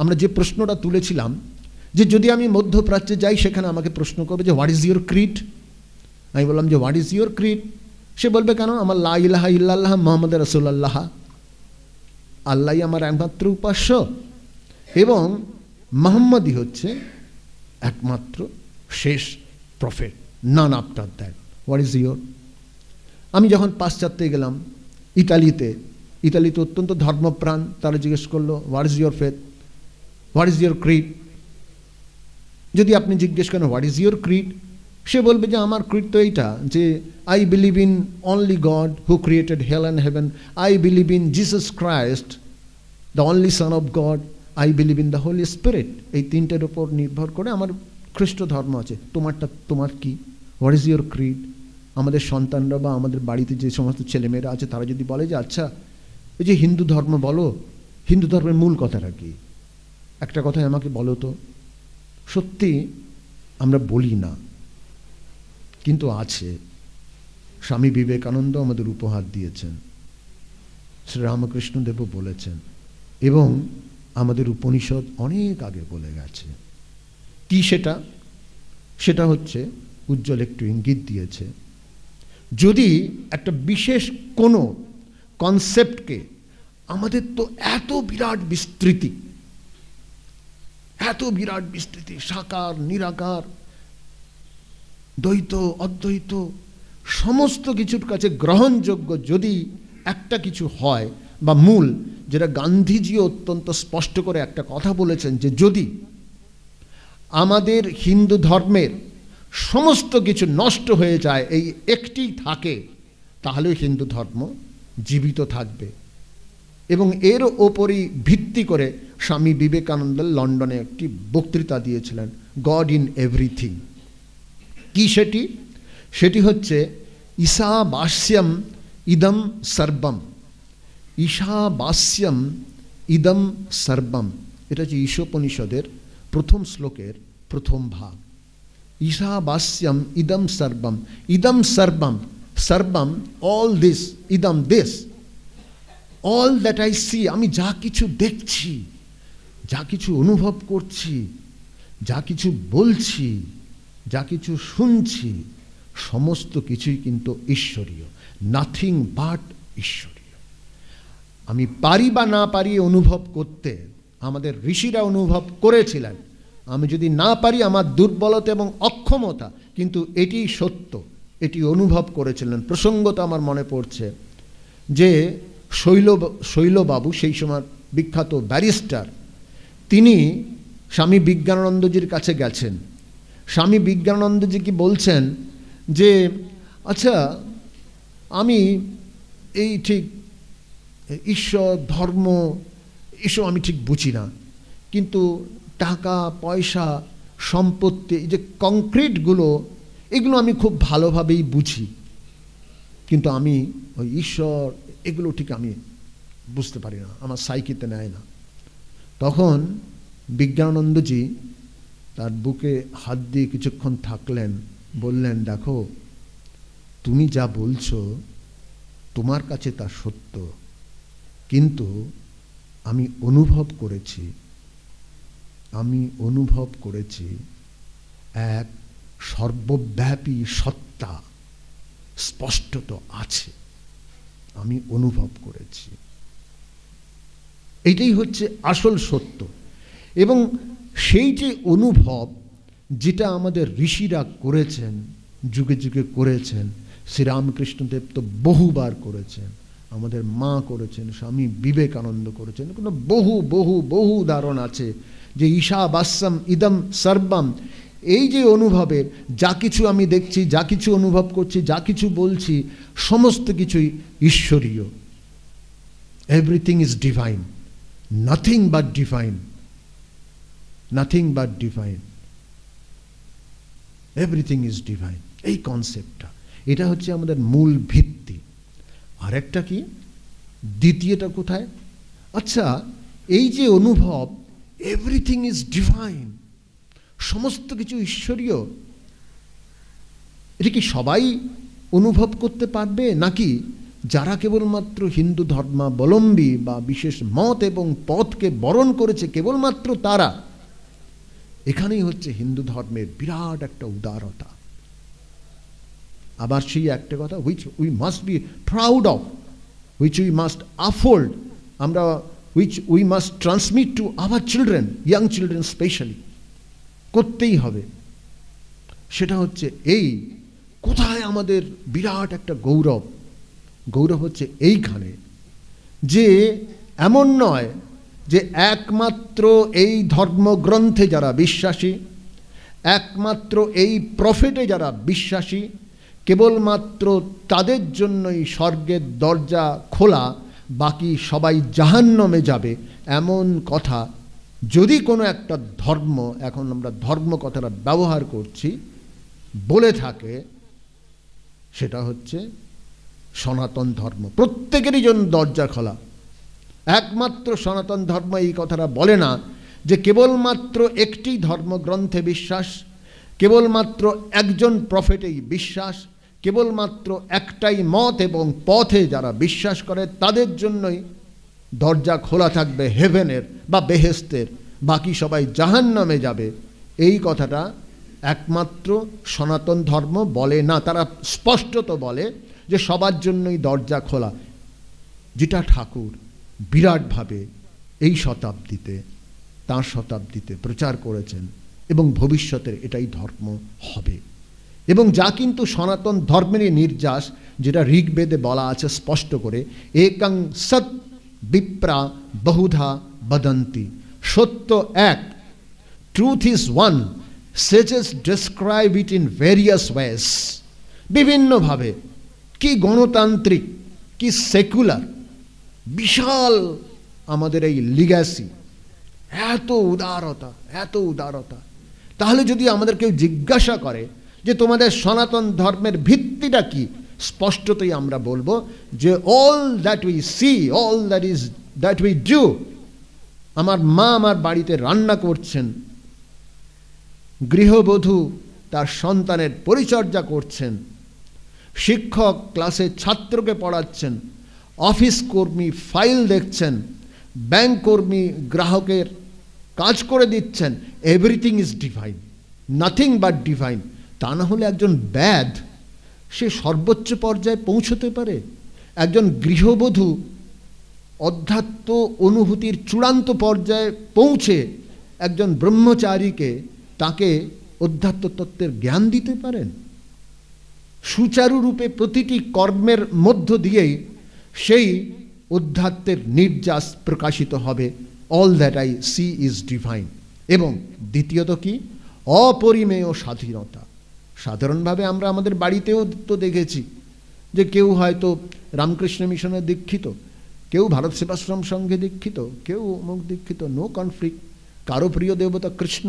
আমরা যে প্রশ্নটা তুলেছিলাম যে যদি আমি মধ্যপ্রাচ্যে যাই সেখানে আমাকে প্রশ্ন করবে যে হোয়াট ইজ ইউর ক্রিট আমি বললাম যে হোয়াট ইজ ইউর ক্রিড সে বলবে কেন আমার লা ইলাহা ইল্লাহ মোহাম্মদ রসুল আল্লাহ আমার একমাত্র উপাস্য এবং মোহাম্মদই হচ্ছে একমাত্র শেষ prophet none after that what is your আমি যখন পাশ্চাত্যে গেলাম ইতালিতে ইতালিতে অত্যন্ত ধর্মপ্রাণ তারা জিজ্ঞেস করলো what is your faith what is your creed যদি আপনি জিজ্ঞেস করেন হোয়াট ইজ ইউর ক্রিড সে বলবে যে আমার কৃত্য এইটা যে I believe in only God who created hell and heaven I believe in Jesus Christ the only son of God I believe in the Holy Spirit এই তিনটের ওপর নির্ভর করে আমার খ্রিস্ট ধর্ম আছে তোমারটা তোমার কি হোয়াট ইজ ইয়োর ক্রিড আমাদের সন্তানরা বা আমাদের বাড়িতে যে সমস্ত ছেলেমেয়েরা আছে তারা যদি বলে যে আচ্ছা ওই যে হিন্দু ধর্ম বলো হিন্দু ধর্মের মূল কথাটা কি একটা কথাই আমাকে বলো তো সত্যি আমরা বলি না কিন্তু আছে স্বামী বিবেকানন্দ আমাদের উপহার দিয়েছেন শ্রীরামকৃষ্ণদেবও বলেছেন এবং আমাদের উপনিষদ অনেক আগে বলে গেছে কি সেটা সেটা হচ্ছে উজ্জ্বল একটু ইঙ্গিত দিয়েছে যদি একটা বিশেষ কোনো কনসেপ্টকে আমাদের তো এত বিরাট বিস্তৃতি এত বিরাট বিস্তৃতি সাকার নিরাকার দ্বৈত অদ্বৈত সমস্ত কিছুর কাছে গ্রহণযোগ্য যদি একটা কিছু হয় বা মূল যেটা গান্ধীজিও অত্যন্ত স্পষ্ট করে একটা কথা বলেছেন যে যদি আমাদের হিন্দু ধর্মের সমস্ত কিছু নষ্ট হয়ে যায় এই একটি থাকে তাহলে হিন্দু ধর্ম জীবিত থাকবে এবং এর ওপরই ভিত্তি করে স্বামী বিবেকানন্দ লন্ডনে একটি বক্তৃতা দিয়েছিলেন গড ইন এভরিথিং কি সেটি সেটি হচ্ছে ঈশা বাস্যম ইদম সর্বম ঈশা বাস্যম ইদম সর্বম এটা হচ্ছে ঈশোপনিষদের প্রথম শ্লোকের প্রথম ভাগ ঈশা বাস্যম ইদম সর্বম ইদম সর্বম সর্বম অল দিস ইদম this all that I see আমি যা কিছু দেখছি যা কিছু অনুভব করছি যা কিছু বলছি যা কিছু শুনছি সমস্ত কিছুই কিন্তু ঈশ্বরীয় নাথিং বাট ঈশ্বরীয় আমি পারি বা না পারি অনুভব করতে আমাদের ঋষিরা অনুভব করেছিলেন আমি যদি না পারি আমার দুর্বলতা এবং অক্ষমতা কিন্তু এটি সত্য এটি অনুভব করেছিলেন প্রসঙ্গত আমার মনে পড়ছে যে শৈল শৈলবাবু সেই সময় বিখ্যাত ব্যারিস্টার তিনি স্বামী বিজ্ঞানানন্দজির কাছে গেছেন স্বামী বিজ্ঞানানন্দজি কি বলছেন যে আচ্ছা আমি এই ঠিক ঈশ্বর ধর্ম এসব আমি ঠিক বুঝি না কিন্তু টাকা পয়সা সম্পত্তি এই যে কংক্রিটগুলো এগুলো আমি খুব ভালোভাবেই বুঝি কিন্তু আমি ওই ঈশ্বর এগুলো ঠিক আমি বুঝতে পারি না আমার সাইকিতে নেয় না তখন বিজ্ঞানন্দজি তার বুকে হাত দিয়ে কিছুক্ষণ থাকলেন বললেন দেখো তুমি যা বলছো তোমার কাছে তা সত্য কিন্তু আমি অনুভব করেছি আমি অনুভব করেছি এক সর্বব্যাপী সত্তা স্পষ্টত আছে আমি অনুভব করেছি এটাই হচ্ছে আসল সত্য এবং সেই যে অনুভব যেটা আমাদের ঋষিরা করেছেন যুগে যুগে করেছেন শ্রীরামকৃষ্ণদেব তো বহুবার করেছেন আমাদের মা করেছেন স্বামী বিবেকানন্দ করেছেন কোনো বহু বহু বহু উদাহরণ আছে যে ঈশা বাস্যম ইদম সর্বম এই যে অনুভবে যা কিছু আমি দেখছি যা কিছু অনুভব করছি যা কিছু বলছি সমস্ত কিছুই ঈশ্বরীয় everything is divine nothing but divine nothing but divine everything is divine এই কনসেপ্টটা এটা হচ্ছে আমাদের মূল ভিত্তি আর একটা কি দ্বিতীয়টা কোথায় আচ্ছা এই যে অনুভব এভরিথিং ইজ ডিভাইন সমস্ত কিছু ঈশ্বরীয় এটা কি সবাই অনুভব করতে পারবে নাকি যারা কেবলমাত্র হিন্দু ধর্মাবলম্বী বা বিশেষ মত এবং পথকে বরণ করেছে কেবলমাত্র তারা এখানেই হচ্ছে হিন্দু ধর্মের বিরাট একটা উদারতা আবার সেই একটা কথা which we must be proud of which we must uphold আমরা which we must transmit to our children young children specially করতেই হবে সেটা হচ্ছে এই কোথায় আমাদের বিরাট একটা গৌরব গৌরব হচ্ছে এইখানে যে এমন নয় যে একমাত্র এই ধর্মগ্রন্থে যারা বিশ্বাসী একমাত্র এই প্রফেটে যারা বিশ্বাসী কেবলমাত্র তাদের জন্যই স্বর্গের দরজা খোলা বাকি সবাই জাহান্নমে যাবে এমন কথা যদি কোনো একটা ধর্ম এখন আমরা ধর্ম কথাটা ব্যবহার করছি বলে থাকে সেটা হচ্ছে সনাতন ধর্ম প্রত্যেকেরই জন্য দরজা খোলা একমাত্র সনাতন ধর্ম এই কথাটা বলে না যে কেবলমাত্র একটি ধর্মগ্রন্থে বিশ্বাস কেবলমাত্র একজন প্রফেটেই বিশ্বাস কেবলমাত্র একটাই মত এবং পথে যারা বিশ্বাস করে তাদের জন্যই দরজা খোলা থাকবে হেভেনের বা বেহেস্তের বাকি সবাই জাহান নামে যাবে এই কথাটা একমাত্র সনাতন ধর্ম বলে না তারা স্পষ্টত বলে যে সবার জন্যই দরজা খোলা যেটা ঠাকুর বিরাটভাবে এই শতাব্দীতে তাঁর শতাব্দীতে প্রচার করেছেন এবং ভবিষ্যতের এটাই ধর্ম হবে এবং যা কিন্তু সনাতন ধর্মেরই নির্যাস যেটা ঋগ্বেদে বলা আছে স্পষ্ট করে একাং সৎ বিপ্রা বহুধা বদন্তি সত্য এক truth is one sages describe it in various ways বিভিন্নভাবে কি গণতান্ত্রিক কি সেকুলার বিশাল আমাদের এই লিগ্যাসি এত উদারতা এত উদারতা তাহলে যদি আমাদের কেউ জিজ্ঞাসা করে যে তোমাদের সনাতন ধর্মের ভিত্তিটা কি স্পষ্টতই আমরা বলবো যে all that we see all that is that we do আমার মা আমার বাড়িতে রান্না করছেন গৃহবধূ তার সন্তানের পরিচর্যা করছেন শিক্ষক ক্লাসে ছাত্রকে পড়াচ্ছেন অফিস কর্মী ফাইল দেখছেন ব্যাংক কর্মী গ্রাহকের কাজ করে দিচ্ছেন everything is divine nothing but divine তা না হলে একজন ব্যাদ সে সর্বোচ্চ পর্যায়ে পৌঁছতে পারে একজন গৃহবধূ অধ্যাত্ম অনুভূতির চূড়ান্ত পর্যায়ে পৌঁছে একজন ব্রহ্মচারীকে তাকে অধ্যাত্ম তত্ত্বের জ্ঞান দিতে পারেন সুচারুরূপে প্রতিটি কর্মের মধ্য দিয়েই সেই অধ্যাত্মের নির্যাস প্রকাশিত হবে all that I see is divine এবং দ্বিতীয়ত কি অপরিমেয় স্বাধীনতা সাধারণভাবে আমরা আমাদের বাড়িতেও তো দেখেছি যে কেউ হয়তো রামকৃষ্ণ মিশনে দীক্ষিত কেউ ভারত সেবাশ্রম সঙ্গে দীক্ষিত কেউ অমুক দীক্ষিত নো কনফ্লিক্ট কারো প্রিয় দেবতা কৃষ্ণ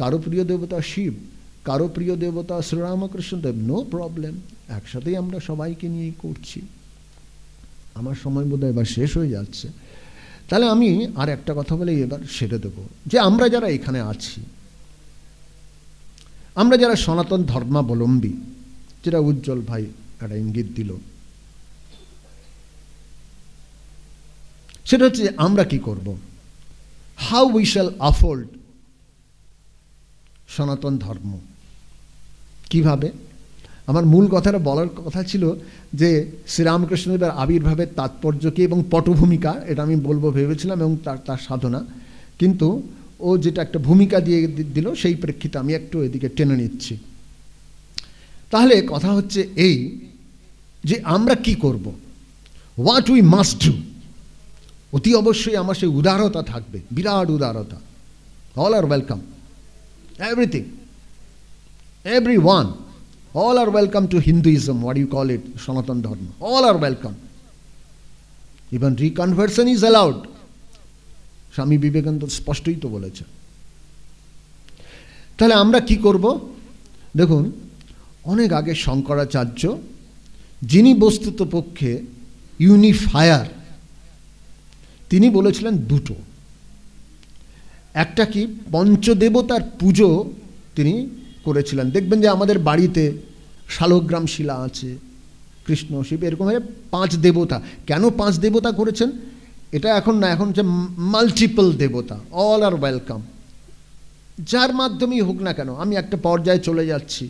কারো প্রিয় দেবতা শিব কারো প্রিয় দেবতা শ্রীরামকৃষ্ণ দেব নো প্রবলেম একসাথেই আমরা সবাইকে নিয়েই করছি আমার সময় বোধহয় এবার শেষ হয়ে যাচ্ছে তাহলে আমি আর একটা কথা বলে এবার সেরে দেবো যে আমরা যারা এখানে আছি আমরা যারা সনাতন ধর্মাবলম্বী যেটা উজ্জ্বল ভাই একটা ইঙ্গিত দিল সেটা হচ্ছে আমরা কি করব হাউ উই শ্যাল আফোল্ড সনাতন ধর্ম কিভাবে আমার মূল কথাটা বলার কথা ছিল যে শ্রীরামকৃষ্ণদেবের আবির্ভাবের তাৎপর্য কি এবং পটভূমিকা এটা আমি বলবো ভেবেছিলাম এবং তার তার সাধনা কিন্তু ও যেটা একটা ভূমিকা দিয়ে দিল সেই প্রেক্ষিতে আমি একটু এদিকে টেনে নিচ্ছি তাহলে কথা হচ্ছে এই যে আমরা কি করব হোয়াট উই মাস্ট ডু অতি অবশ্যই আমার সেই উদারতা থাকবে বিরাট উদারতা all are welcome everything everyone all are welcome to Hinduism what you call it Sanatan Dharma all are welcome even reconversion is allowed Swami Vivekananda স্পষ্টই তো বলেছে তাহলে আমরা কি করব দেখুন অনেক আগে শঙ্করাচার্য যিনি বস্তুত পক্ষে ইউনিফায়ার তিনি বলেছিলেন দুটো একটা কি পঞ্চদেবতার পুজো তিনি করেছিলেন দেখবেন যে আমাদের বাড়িতে শালগ্রাম শিলা আছে কৃষ্ণ শিব এরকমভাবে পাঁচ দেবতা কেন পাঁচ দেবতা করেছেন এটা এখন না এখন যে মাল্টিপল দেবতা অল আর ওয়েলকাম যার মাধ্যমেই হোক না কেন আমি একটা পর্যায়ে চলে যাচ্ছি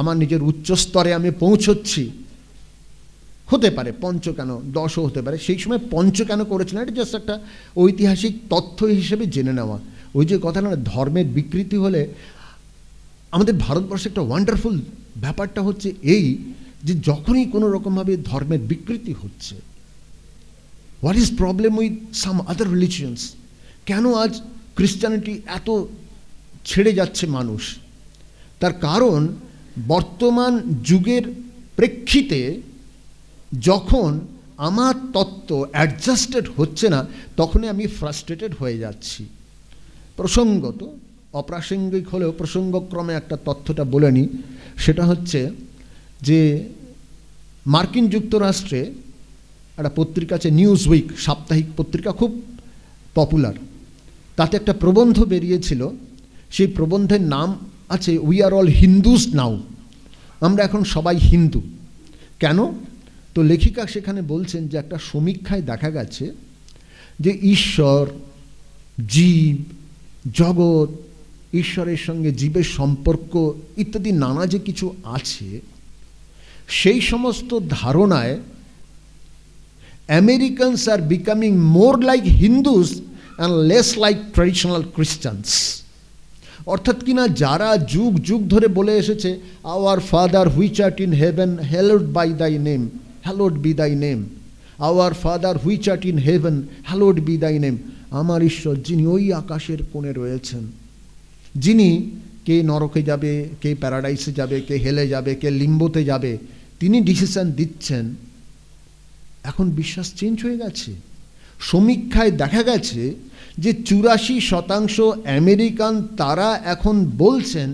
আমার নিজের উচ্চ স্তরে আমি পৌঁছচ্ছি হতে পারে পঞ্চ কেন দশও হতে পারে সেই সময় পঞ্চ কেন করেছিলেন এটা জাস্ট একটা ঐতিহাসিক তথ্য হিসেবে জেনে নেওয়া ওই যে কথা না ধর্মের বিকৃতি হলে আমাদের ভারতবর্ষে একটা ওয়ান্ডারফুল ব্যাপারটা হচ্ছে এই যে যখনই কোনো রকমভাবে ধর্মের বিকৃতি হচ্ছে what is problem with some other religions কেন আজ ক্রিশ্চানিটি এত ছেড়ে যাচ্ছে মানুষ তার কারণ বর্তমান যুগের প্রেক্ষিতে যখন আমার তত্ত্ব অ্যাডজাস্টেড হচ্ছে না তখনই আমি ফ্রাস্ট্রেটেড হয়ে যাচ্ছি প্রসঙ্গত অপ্রাসঙ্গিক হলেও প্রসঙ্গক্রমে একটা তথ্যটা বলে নিই সেটা হচ্ছে যে মার্কিন যুক্তরাষ্ট্রে একটা পত্রিকা আছে নিউজ উইক সাপ্তাহিক পত্রিকা খুব পপুলার তাতে একটা প্রবন্ধ বেরিয়েছিল সেই প্রবন্ধের নাম আছে we are all Hindus now আমরা এখন সবাই হিন্দু কেন তো লেখিকা সেখানে বলছেন যে একটা সমীক্ষায় দেখা গেছে যে ঈশ্বর জীব জগৎ ঈশ্বরের সঙ্গে জীবের সম্পর্ক ইত্যাদি নানা যে কিছু আছে সেই সমস্ত ধারণায় Americans are becoming more like Hindus and less like traditional Christians অর্থাৎ কিনা যারা যুগ যুগ ধরে বলে এসেছে our father which art in heaven hallowed by thy name hallowed be thy name our father which art in heaven hallowed be thy name আমার ঈশ্বর যিনি ওই আকাশের কোণে রয়েছেন যিনি কে নরকে যাবে কে প্যারাডাইসে যাবে কে হেলে যাবে কে লিম্বোতে যাবে তিনি ডিসিশন দিচ্ছেন এখন বিশ্বাস চেঞ্জ হয়ে গেছে সমীক্ষায় দেখা গেছে যে চুরাশি শতাংশ আমেরিকান তারা এখন বলছেন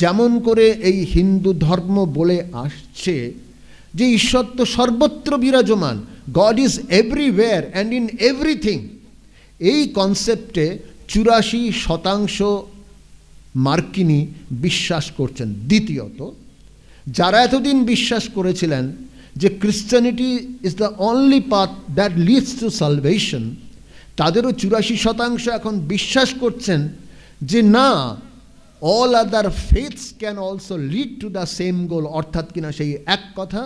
যেমন করে এই হিন্দু ধর্ম বলে আসছে যে ঈশ্বর তো সর্বত্র বিরাজমান God is everywhere and in everything এই কনসেপ্টে চুরাশি শতাংশ মার্কিনি বিশ্বাস করছেন দ্বিতীয়ত যারা এতদিন বিশ্বাস করেছিলেন যে Christianity is the only path that leads to salvation তাদেরও চুরাশি শতাংশ এখন বিশ্বাস করছেন যে না all other faiths can also lead to the same goal অর্থাৎ কিনা সেই এক কথা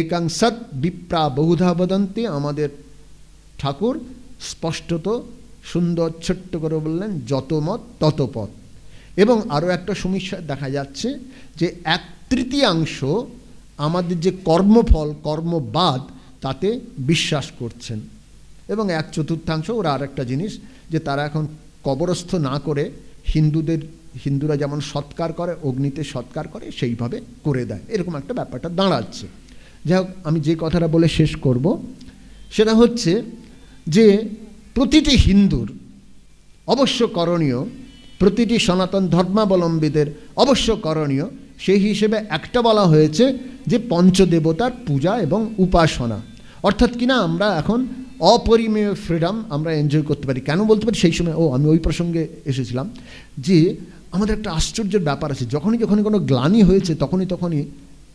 একাংশত বিপ্রা বহুধা বদন্তে আমাদের ঠাকুর স্পষ্টত সুন্দর ছোট্ট করে বললেন যত মত তত পথ এবং আরও একটা সমস্যা দেখা যাচ্ছে যে এক তৃতীয়াংশ আমাদের যে কর্মফল কর্মবাদ তাতে বিশ্বাস করছেন এবং এক চতুর্থাংশ ওরা আর একটা জিনিস যে তারা এখন কবরস্থ না করে হিন্দুদের হিন্দুরা যেমন সৎকার করে অগ্নিতে সৎকার করে সেইভাবে করে দেয় এরকম একটা ব্যাপারটা দাঁড়াচ্ছে যাই হোক আমি যে কথাটা বলে শেষ করব সেটা হচ্ছে যে প্রতিটি হিন্দুর অবশ্য করণীয় প্রতিটি সনাতন ধর্মাবলম্বীদের অবশ্য করণীয় সেই হিসেবে একটা বলা হয়েছে যে পঞ্চদেবতার পূজা এবং উপাসনা অর্থাৎ কিনা আমরা এখন অপরিমেয় ফ্রিডম আমরা এনজয় করতে পারি কেন বলতে পারি সেই সময় ও আমি ওই প্রসঙ্গে এসেছিলাম যে আমাদের একটা আশ্চর্যের ব্যাপার আছে যখনই যখনই কোনো গ্লানি হয়েছে তখনই তখনই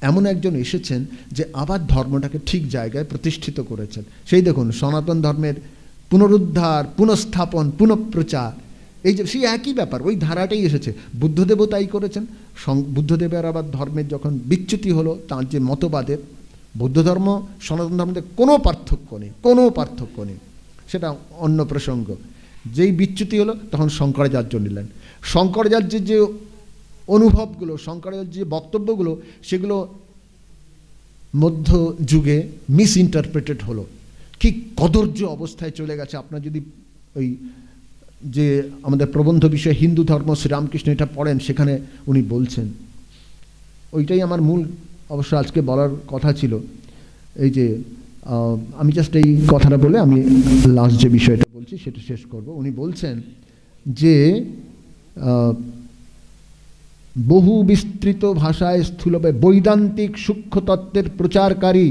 এমন একজন এসেছেন যে আবার ধর্মটাকে ঠিক জায়গায় প্রতিষ্ঠিত করেছেন সেই দেখুন সনাতন ধর্মের পুনরুদ্ধার পুনঃস্থাপন পুনঃপ্রচার এই যে সেই একই ব্যাপার ওই ধারাটাই এসেছে বুদ্ধদেবও তাই করেছেন বুদ্ধদেবের আবার ধর্মের যখন বিচ্যুতি হলো তাঁর যে মতবাদের বৌদ্ধ ধর্ম সনাতন ধর্মের কোনো পার্থক্য নেই কোনো পার্থক্য নেই সেটা অন্য প্রসঙ্গ যেই বিচ্যুতি হলো তখন শঙ্করাচার্য নিলেন শঙ্করাচার্যের যে অনুভবগুলো শঙ্করাচার্যের যে বক্তব্যগুলো সেগুলো মধ্য যুগে মিস ইন্টারপ্রেটেড হলো কি কদর্য অবস্থায় চলে গেছে আপনার যদি ওই যে আমাদের প্রবন্ধ বিষয়ে হিন্দু ধর্ম শ্রীরামকৃষ্ণ এটা পড়েন সেখানে উনি বলছেন ওইটাই আমার মূল অবশ্য আজকে বলার কথা ছিল এই যে আমি জাস্ট এই কথাটা বলে আমি লাস্ট যে বিষয়টা বলছি সেটা শেষ করব উনি বলছেন যে বহু বিস্তৃত ভাষায় স্থূলভাবে বৈদান্তিক সূক্ষ্মতত্ত্বের প্রচারকারী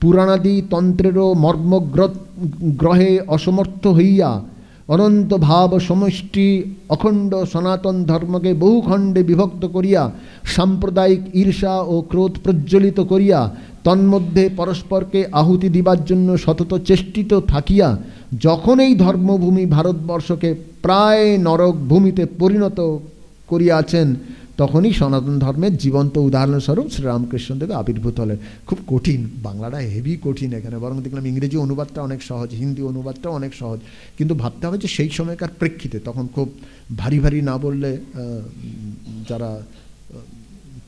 পুরাণাদি তন্ত্রেরও মর্মগ্রহে অসমর্থ হইয়া অনন্ত ভাব সমষ্টি অখণ্ড সনাতন ধর্মকে বহুখণ্ডে বিভক্ত করিয়া সাম্প্রদায়িক ঈর্ষা ও ক্রোধ প্রজ্বলিত করিয়া তন্মধ্যে পরস্পরকে আহুতি দিবার জন্য সতত চেষ্টিত থাকিয়া যখন এই ধর্মভূমি ভারতবর্ষকে প্রায় নরক ভূমিতে পরিণত করিয়াছেন তখনই সনাতন ধর্মের জীবন্ত উদাহরণস্বরূপ শ্রীরামকৃষ্ণদেব আবির্ভূত হলেন খুব কঠিন বাংলাটা হেভি কঠিন এখানে বরং দেখলাম ইংরেজি অনুবাদটা অনেক সহজ হিন্দি অনুবাদটা অনেক সহজ কিন্তু ভাবতে হবে যে সেই সময়কার প্রেক্ষিতে তখন খুব ভারী ভারী না বললে যারা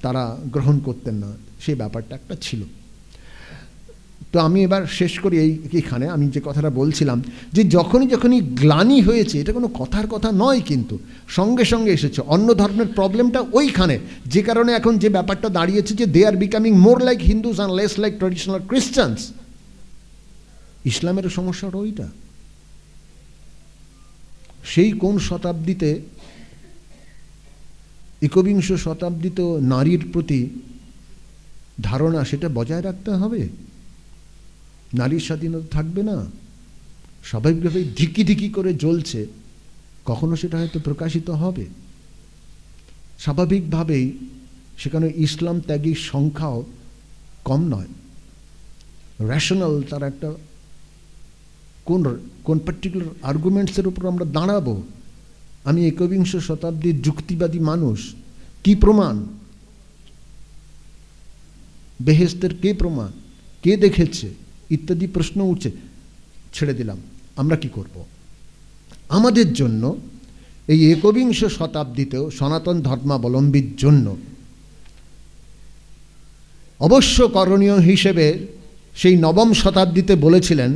তারা গ্রহণ করতেন না সেই ব্যাপারটা একটা ছিল তো আমি এবার শেষ করি এই এইখানে আমি যে কথাটা বলছিলাম যে যখনই যখনই গ্লানি হয়েছে এটা কোনো কথার কথা নয় কিন্তু সঙ্গে সঙ্গে এসেছে অন্য ধর্মের প্রবলেমটা ওইখানে যে কারণে এখন যে ব্যাপারটা দাঁড়িয়েছে যে they are becoming more like Hindus and less like traditional Christians ইসলামের সমস্যাটা ওইটা সেই কোন শতাব্দীতে একবিংশ শতাব্দীতে নারীর প্রতি ধারণা সেটা বজায় রাখতে হবে নারীর স্বাধীনতা থাকবে না স্বাভাবিকভাবেই ধিকি ধিকি করে জ্বলছে কখনো সেটা হয়তো প্রকাশিত হবে স্বাভাবিকভাবেই সেখানে ইসলাম ত্যাগীর সংখ্যাও কম নয় র্যাশনাল তার একটা কোন কোন পার্টিকুলার আর্গুমেন্টসের উপর আমরা দাঁড়াবো আমি একবিংশ শতাব্দীর যুক্তিবাদী মানুষ কি প্রমাণ বেহেস্তের কে প্রমাণ কে দেখেছে ইত্যাদি প্রশ্ন উঠছে ছেড়ে দিলাম আমরা কি করব। আমাদের জন্য এই একবিংশ শতাব্দীতেও সনাতন ধর্মাবলম্বীর জন্য অবশ্য করণীয় হিসেবে সেই নবম শতাব্দীতে বলেছিলেন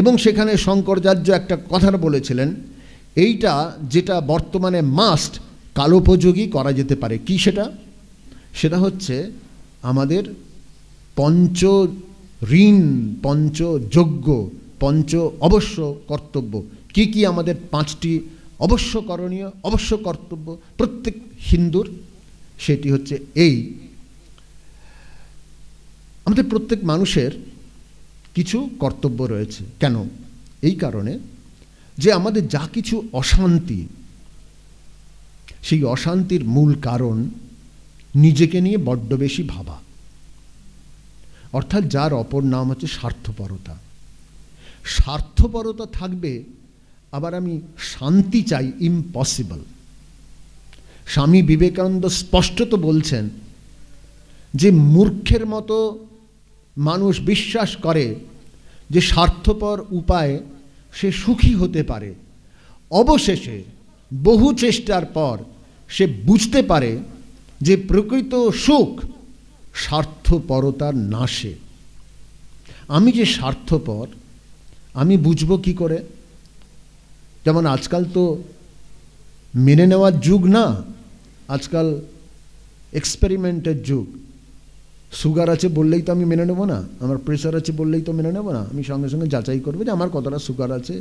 এবং সেখানে শঙ্করাচার্য একটা কথা বলেছিলেন এইটা যেটা বর্তমানে মাস্ট কালোপযোগী করা যেতে পারে কি সেটা সেটা হচ্ছে আমাদের পঞ্চ ঋণ পঞ্চ যোগ্য পঞ্চ অবশ্য কর্তব্য কি কি আমাদের পাঁচটি অবশ্য করণীয় অবশ্য কর্তব্য প্রত্যেক হিন্দুর সেটি হচ্ছে এই আমাদের প্রত্যেক মানুষের কিছু কর্তব্য রয়েছে কেন এই কারণে যে আমাদের যা কিছু অশান্তি সেই অশান্তির মূল কারণ নিজেকে নিয়ে বড্ড বেশি ভাবা অর্থাৎ যার অপর নাম হচ্ছে স্বার্থপরতা স্বার্থপরতা থাকবে আবার আমি শান্তি চাই ইম্পসিবল স্বামী বিবেকানন্দ স্পষ্টত বলছেন যে মূর্খের মতো মানুষ বিশ্বাস করে যে স্বার্থপর উপায় সে সুখী হতে পারে অবশেষে বহু চেষ্টার পর সে বুঝতে পারে যে প্রকৃত সুখ স্বার্থপরতার নাশে আমি যে স্বার্থপর আমি বুঝব কি করে যেমন আজকাল তো মেনে নেওয়ার যুগ না আজকাল এক্সপেরিমেন্টের যুগ সুগার আছে বললেই তো আমি মেনে নেব না আমার প্রেশার আছে বললেই তো মেনে নেব না আমি সঙ্গে সঙ্গে যাচাই করবো যে আমার কতটা সুগার আছে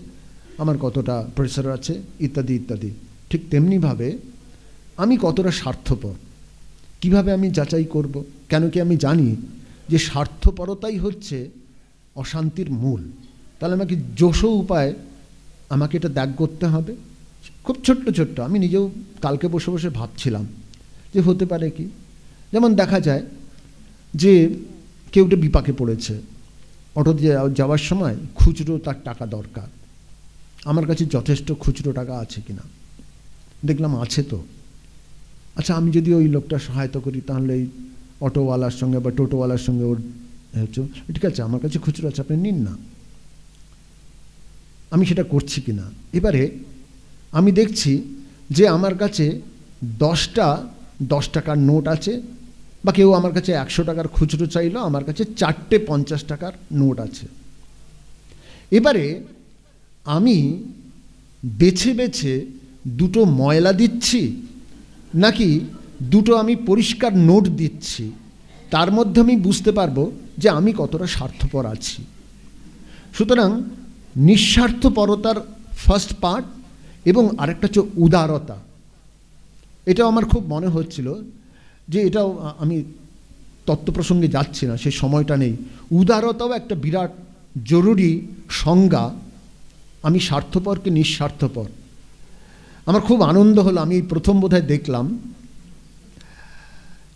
আমার কতটা প্রেশার আছে ইত্যাদি ইত্যাদি ঠিক তেমনিভাবে আমি কতটা স্বার্থপর কিভাবে আমি যাচাই করব কেন কি আমি জানি যে স্বার্থপরতাই হচ্ছে অশান্তির মূল তাহলে আমাকে যশো উপায় আমাকে এটা ত্যাগ করতে হবে খুব ছোট্ট ছোট্ট আমি নিজেও কালকে বসে বসে ভাবছিলাম যে হতে পারে কি যেমন দেখা যায় যে কেউ একটা বিপাকে পড়েছে অটো যাওয়ার সময় খুচরো তার টাকা দরকার আমার কাছে যথেষ্ট খুচরো টাকা আছে কিনা দেখলাম আছে তো আচ্ছা আমি যদি ওই লোকটা সহায়তা করি তাহলে অটোওয়ালার সঙ্গে বা টোটোওয়ালার সঙ্গে ওর হচ্ছে ঠিক আছে আমার কাছে খুচরো আছে আপনি নিন না আমি সেটা করছি কি না এবারে আমি দেখছি যে আমার কাছে দশটা দশ টাকার নোট আছে বা কেউ আমার কাছে একশো টাকার খুচরো চাইলো আমার কাছে চারটে পঞ্চাশ টাকার নোট আছে এবারে আমি বেছে বেছে দুটো ময়লা দিচ্ছি নাকি দুটো আমি পরিষ্কার নোট দিচ্ছি তার মধ্যে আমি বুঝতে পারবো যে আমি কতটা স্বার্থপর আছি সুতরাং নিঃস্বার্থপরতার ফার্স্ট পার্ট এবং আরেকটা হচ্ছে উদারতা এটাও আমার খুব মনে হচ্ছিল যে এটাও আমি তত্ত্ব প্রসঙ্গে যাচ্ছি না সে সময়টা নেই উদারতাও একটা বিরাট জরুরি সংজ্ঞা আমি স্বার্থপরকে নিঃস্বার্থপর আমার খুব আনন্দ হলো আমি প্রথম বোধহয় দেখলাম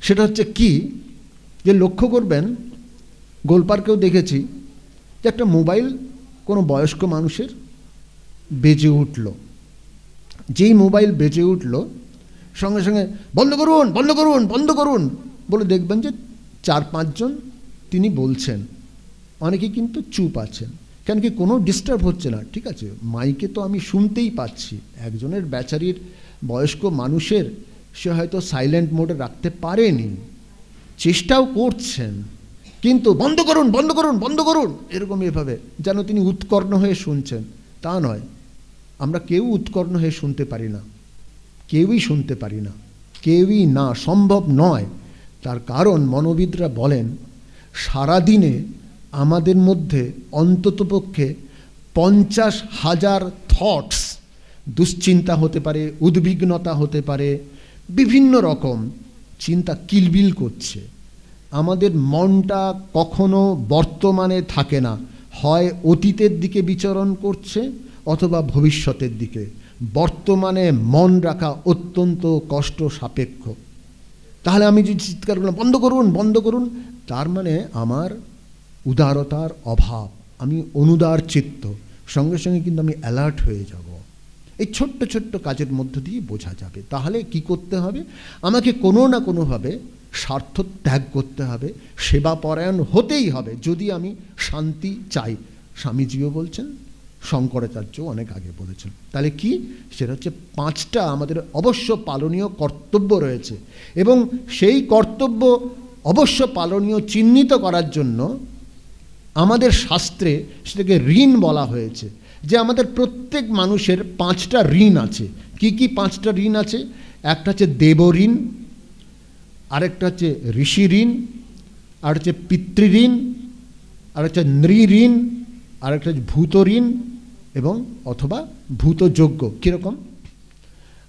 সেটা হচ্ছে কি যে লক্ষ্য করবেন গোলপার্কেও দেখেছি যে একটা মোবাইল কোনো বয়স্ক মানুষের বেজে উঠল যেই মোবাইল বেজে উঠল সঙ্গে সঙ্গে বন্ধ করুন বন্ধ করুন বন্ধ করুন বলে দেখবেন যে চার পাঁচজন তিনি বলছেন অনেকে কিন্তু চুপ আছেন কেন কি কোনো ডিস্টার্ব হচ্ছে না ঠিক আছে মাইকে তো আমি শুনতেই পাচ্ছি একজনের ব্যাচারির বয়স্ক মানুষের সে হয়তো সাইলেন্ট মোডে রাখতে পারেনি চেষ্টাও করছেন কিন্তু বন্ধ করুন বন্ধ করুন বন্ধ করুন এরকম এভাবে যেন তিনি উৎকর্ণ হয়ে শুনছেন তা নয় আমরা কেউ উৎকর্ণ হয়ে শুনতে পারি না কেউই শুনতে পারি না কেউই না সম্ভব নয় তার কারণ মনোবিদরা বলেন সারাদিনে আমাদের মধ্যে অন্ততপক্ষে পঞ্চাশ হাজার থটস দুশ্চিন্তা হতে পারে উদ্বিগ্নতা হতে পারে বিভিন্ন রকম চিন্তা কিলবিল করছে আমাদের মনটা কখনো বর্তমানে থাকে না হয় অতীতের দিকে বিচরণ করছে অথবা ভবিষ্যতের দিকে বর্তমানে মন রাখা অত্যন্ত কষ্ট সাপেক্ষ তাহলে আমি যদি চিৎকার করলাম বন্ধ করুন বন্ধ করুন তার মানে আমার উদারতার অভাব আমি অনুদার চিত্ত সঙ্গে সঙ্গে কিন্তু আমি অ্যালার্ট হয়ে যাব এই ছোট্ট ছোট্ট কাজের মধ্য দিয়ে বোঝা যাবে তাহলে কি করতে হবে আমাকে কোনো না কোনোভাবে স্বার্থ ত্যাগ করতে হবে সেবা পরায়ণ হতেই হবে যদি আমি শান্তি চাই স্বামীজিও বলছেন শঙ্করাচার্য অনেক আগে বলেছেন তাহলে কি সেটা হচ্ছে পাঁচটা আমাদের অবশ্য পালনীয় কর্তব্য রয়েছে এবং সেই কর্তব্য অবশ্য পালনীয় চিহ্নিত করার জন্য আমাদের শাস্ত্রে সেটাকে ঋণ বলা হয়েছে যে আমাদের প্রত্যেক মানুষের পাঁচটা ঋণ আছে কি কি পাঁচটা ঋণ আছে একটা হচ্ছে দেব ঋণ আরেকটা হচ্ছে ঋষি ঋণ আর হচ্ছে পিতৃঋণ আর হচ্ছে নৃঋণ আর একটা হচ্ছে ভূত ঋণ এবং অথবা ভূতযোগ্য কীরকম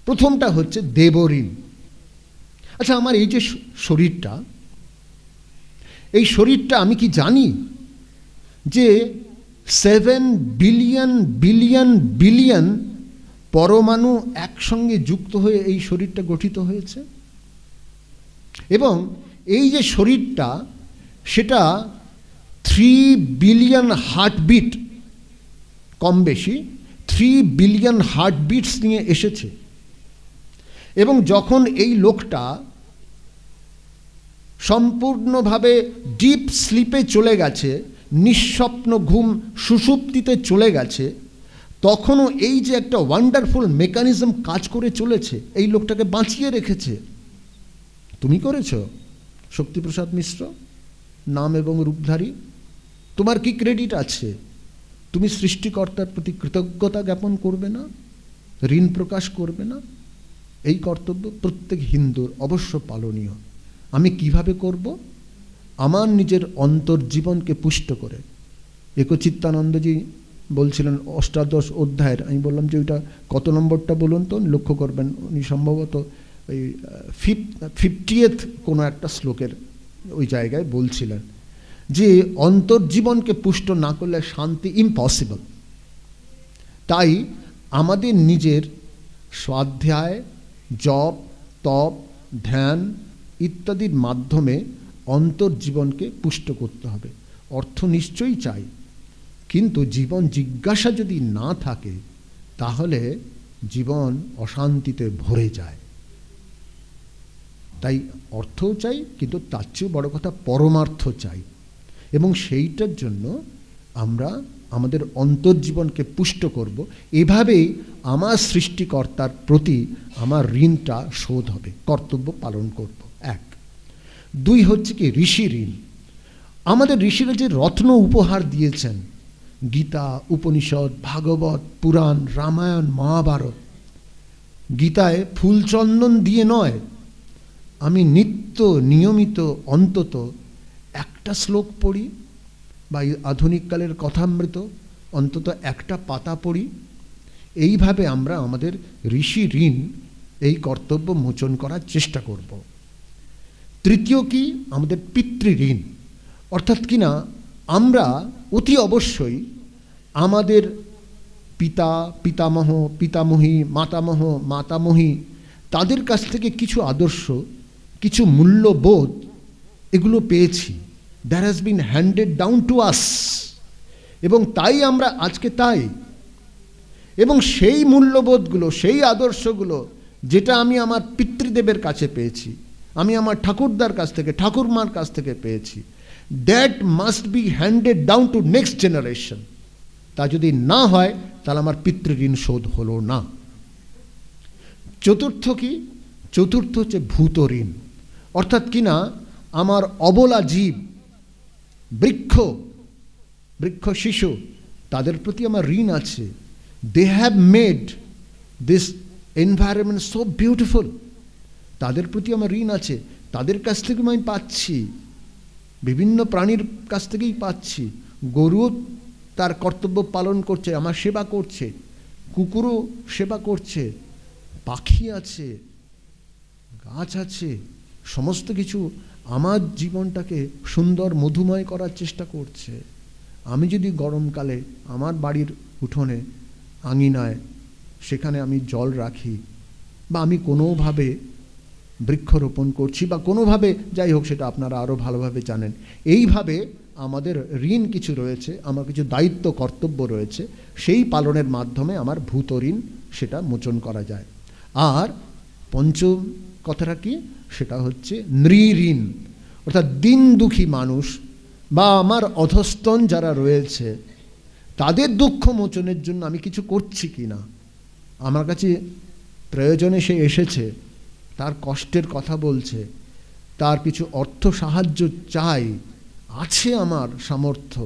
প্রথমটা হচ্ছে দেব ঋণ আচ্ছা আমার এই যে শরীরটা এই শরীরটা আমি কি জানি যে সেভেন বিলিয়ন বিলিয়ন বিলিয়ন পরমাণু একসঙ্গে যুক্ত হয়ে এই শরীরটা গঠিত হয়েছে এবং এই যে শরীরটা সেটা থ্রি বিলিয়ন হার্টবিট কম বেশি থ্রি বিলিয়ন হার্টবিটস নিয়ে এসেছে এবং যখন এই লোকটা সম্পূর্ণভাবে ডিপ স্লিপে চলে গেছে নিঃস্বপ্ন ঘুম সুষুপ্তিতে চলে গেছে তখনও এই যে একটা ওয়ান্ডারফুল মেকানিজম কাজ করে চলেছে এই লোকটাকে বাঁচিয়ে রেখেছে তুমি করেছ শক্তিপ্রসাদ মিশ্র নাম এবং রূপধারী তোমার কি ক্রেডিট আছে তুমি সৃষ্টিকর্তার প্রতি কৃতজ্ঞতা জ্ঞাপন করবে না ঋণ প্রকাশ করবে না এই কর্তব্য প্রত্যেক হিন্দুর অবশ্য পালনীয় আমি কিভাবে করব আমার নিজের অন্তর্জীবনকে পুষ্ট করে একচিত্তানন্দজি বলছিলেন অষ্টাদশ অধ্যায়ের আমি বললাম যে ওইটা কত নম্বরটা বলুন তো লক্ষ্য করবেন উনি সম্ভবত ওই ফিফ ফিফটিয়েথ কোনো একটা শ্লোকের ওই জায়গায় বলছিলেন যে অন্তর্জীবনকে পুষ্ট না করলে শান্তি ইম্পসিবল তাই আমাদের নিজের স্বাধ্যায় জপ তপ ধ্যান ইত্যাদির মাধ্যমে অন্তর্জীবনকে পুষ্ট করতে হবে অর্থ নিশ্চয়ই চাই কিন্তু জীবন জিজ্ঞাসা যদি না থাকে তাহলে জীবন অশান্তিতে ভরে যায় তাই অর্থও চাই কিন্তু তার চেয়ে বড় কথা পরমার্থ চাই এবং সেইটার জন্য আমরা আমাদের অন্তর্জীবনকে পুষ্ট করব এভাবেই আমার সৃষ্টিকর্তার প্রতি আমার ঋণটা শোধ হবে কর্তব্য পালন করব দুই হচ্ছে কি ঋষি ঋণ আমাদের ঋষিরা যে রত্ন উপহার দিয়েছেন গীতা উপনিষদ ভাগবত পুরাণ রামায়ণ মহাভারত গীতায় ফুলচন্দন দিয়ে নয় আমি নিত্য নিয়মিত অন্তত একটা শ্লোক পড়ি বা আধুনিককালের কথামৃত অন্তত একটা পাতা পড়ি এইভাবে আমরা আমাদের ঋষি ঋণ এই কর্তব্য মোচন করার চেষ্টা করবো তৃতীয় কি আমাদের পিতৃঋণ অর্থাৎ কি না আমরা অতি অবশ্যই আমাদের পিতা পিতামহ পিতামহী মাতামহ মাতামহী তাদের কাছ থেকে কিছু আদর্শ কিছু মূল্যবোধ এগুলো পেয়েছি there has been handed down to us এবং তাই আমরা আজকে তাই এবং সেই মূল্যবোধগুলো সেই আদর্শগুলো যেটা আমি আমার পিতৃদেবের কাছে পেয়েছি আমি আমার ঠাকুরদার কাছ থেকে ঠাকুরমার কাছ থেকে পেয়েছি that must be handed down to next generation তা যদি না হয় তাহলে আমার পিতৃঋণ শোধ হলো না চতুর্থ কি চতুর্থ হচ্ছে ভূত ঋণ অর্থাৎ কিনা আমার অবলা জীব বৃক্ষ বৃক্ষ শিশু তাদের প্রতি আমার ঋণ আছে they have made this environment so beautiful তাদের প্রতি আমার ঋণ আছে তাদের কাছ থেকে আমি পাচ্ছি বিভিন্ন প্রাণীর কাছ থেকেই পাচ্ছি গরুও তার কর্তব্য পালন করছে আমার সেবা করছে কুকুরও সেবা করছে পাখি আছে গাছ আছে সমস্ত কিছু আমার জীবনটাকে সুন্দর মধুময় করার চেষ্টা করছে আমি যদি গরমকালে আমার বাড়ির উঠোনে আঙিনায় সেখানে আমি জল রাখি বা আমি কোনোভাবে বৃক্ষরোপণ করছি বা কোনোভাবে যাই হোক সেটা আপনারা আরও ভালোভাবে জানেন এইভাবে আমাদের ঋণ কিছু রয়েছে আমার কিছু দায়িত্ব কর্তব্য রয়েছে সেই পালনের মাধ্যমে আমার ভূত ঋণ সেটা মোচন করা যায় আর পঞ্চম কথাটা কি সেটা হচ্ছে নৃঋণ অর্থাৎ দিন দুঃখী মানুষ বা আমার অধস্তন যারা রয়েছে তাদের দুঃখ মোচনের জন্য আমি কিছু করছি কি না আমার কাছে প্রয়োজনে সে এসেছে তার কষ্টের কথা বলছে তার কিছু অর্থ সাহায্য চাই আছে আমার সামর্থ্য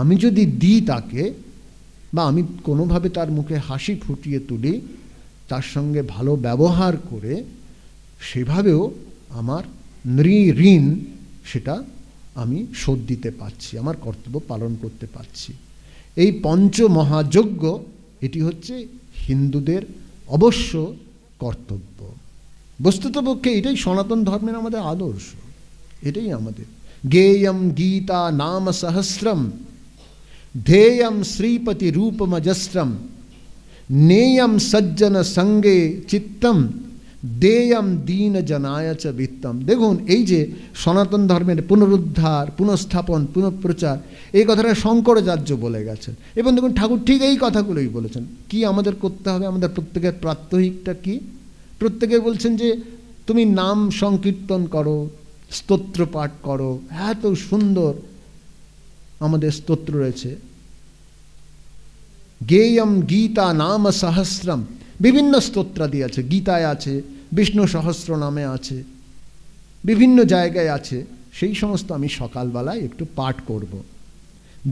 আমি যদি দিই তাকে বা আমি কোনোভাবে তার মুখে হাসি ফুটিয়ে তুলি তার সঙ্গে ভালো ব্যবহার করে সেভাবেও আমার নৃ ঋণ সেটা আমি শোধ দিতে পারছি আমার কর্তব্য পালন করতে পারছি এই পঞ্চমহাযজ্ঞ এটি হচ্ছে হিন্দুদের অবশ্য কর্তব্য বস্তুতপক্ষে এটাই সনাতন ধর্মের আমাদের আদর্শ এটাই আমাদের গেয়ম গীতা নাম সহস্রম ध्येयम শ্রীপতি रूपमजस्त्रम নেয়ম সজ্জন সঙ্গে চিত্তম দেয়ম দীন জনায় চ বিত্তম দেখুন এই যে সনাতন ধর্মের পুনরুদ্ধার পুনঃস্থাপন পুনঃপ্রচার এই কথাটা শঙ্করাচার্য বলে গেছেন এবং দেখুন ঠাকুর ঠিক এই কথাগুলোই বলেছেন কি আমাদের করতে হবে আমাদের প্রত্যেকের প্রাত্যহিকটা কী প্রত্যেকে বলছেন যে তুমি নাম সংকীর্তন করো স্তোত্র পাঠ করো এত সুন্দর আমাদের স্তোত্র রয়েছে গেয়ম গীতা নাম সহস্রম বিভিন্ন স্তোত্রাদি আছে গীতায় আছে বিষ্ণু সহস্র নামে আছে বিভিন্ন জায়গায় আছে সেই সমস্ত আমি সকালবেলায় একটু পাঠ করব।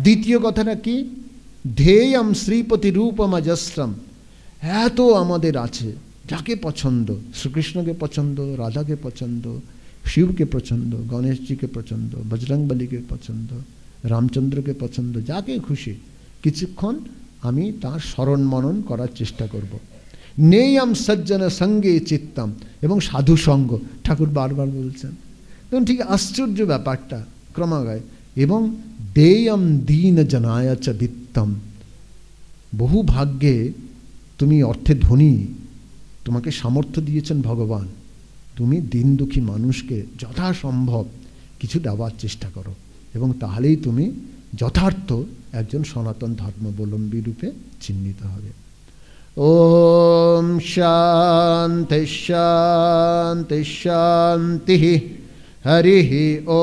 দ্বিতীয় কথাটা কি ধ্যেয়ম শ্রীপতি রূপম যশ্রম এত আমাদের আছে যাকে পছন্দ শ্রীকৃষ্ণকে পছন্দ রাধাকে পছন্দ শিবকে পছন্দ গণেশজিকে পছন্দ বজরংবলীকে পছন্দ রামচন্দ্রকে পছন্দ যাকে খুশি কিছুক্ষণ আমি তার স্মরণ মনন করার চেষ্টা করব। নেই আম সজ্জন সঙ্গে চিত্তাম এবং সাধু সঙ্গ ঠাকুর বারবার বলছেন তখন ঠিক আশ্চর্য ব্যাপারটা ক্রমাগয় এবং দেয়ম দীন জনায়াচ বিত্তম বহু ভাগ্যে তুমি অর্থে ধনী তোমাকে সামর্থ্য দিয়েছেন ভগবান তুমি দিন দুঃখী মানুষকে যথাসম্ভব কিছু দেওয়ার চেষ্টা করো এবং তাহলেই তুমি যথার্থ একজন সনাতন ধর্মাবলম্বী রূপে চিহ্নিত হবে ওম শান্তি শান্তি শান্তি হরি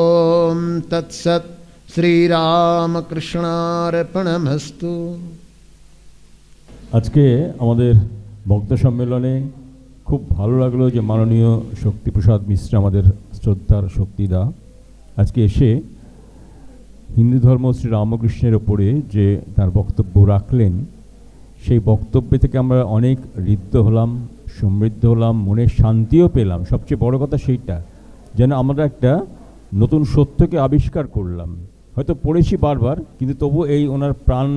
ওম তৎসৎ শ্রীরামকৃষ্ণার্পণমস্তু
আজকে আমাদের ভক্ত সম্মেলনে খুব ভালো লাগলো যে মাননীয় শক্তিপ্রসাদ মিশ্র আমাদের শ্রদ্ধার শক্তিদা আজকে এসে হিন্দু ধর্ম শ্রী রামকৃষ্ণের ওপরে যে তার বক্তব্য রাখলেন সেই বক্তব্য থেকে আমরা অনেক ঋদ্ধ হলাম সমৃদ্ধ হলাম মনের শান্তিও পেলাম সবচেয়ে বড় কথা সেইটা যেন আমরা একটা নতুন সত্যকে আবিষ্কার করলাম হয়তো পড়েছি বারবার কিন্তু তবু এই ওনার প্রাণ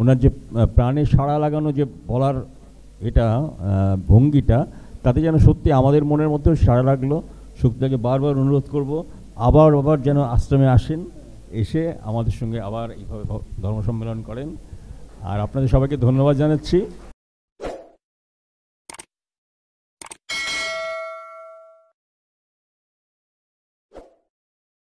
ওনার যে প্রাণে সাড়া লাগানো যে বলার এটা ভঙ্গিটা তাতে যেন সত্যি আমাদের মনের মধ্যেও সারা লাগলো শক্তিটাকে বারবার অনুরোধ করব আবার আবার যেন আশ্রমে আসেন এসে আমাদের সঙ্গে আবার এইভাবে ধর্ম সম্মেলন করেন আর আপনাদের সবাইকে ধন্যবাদ জানাচ্ছি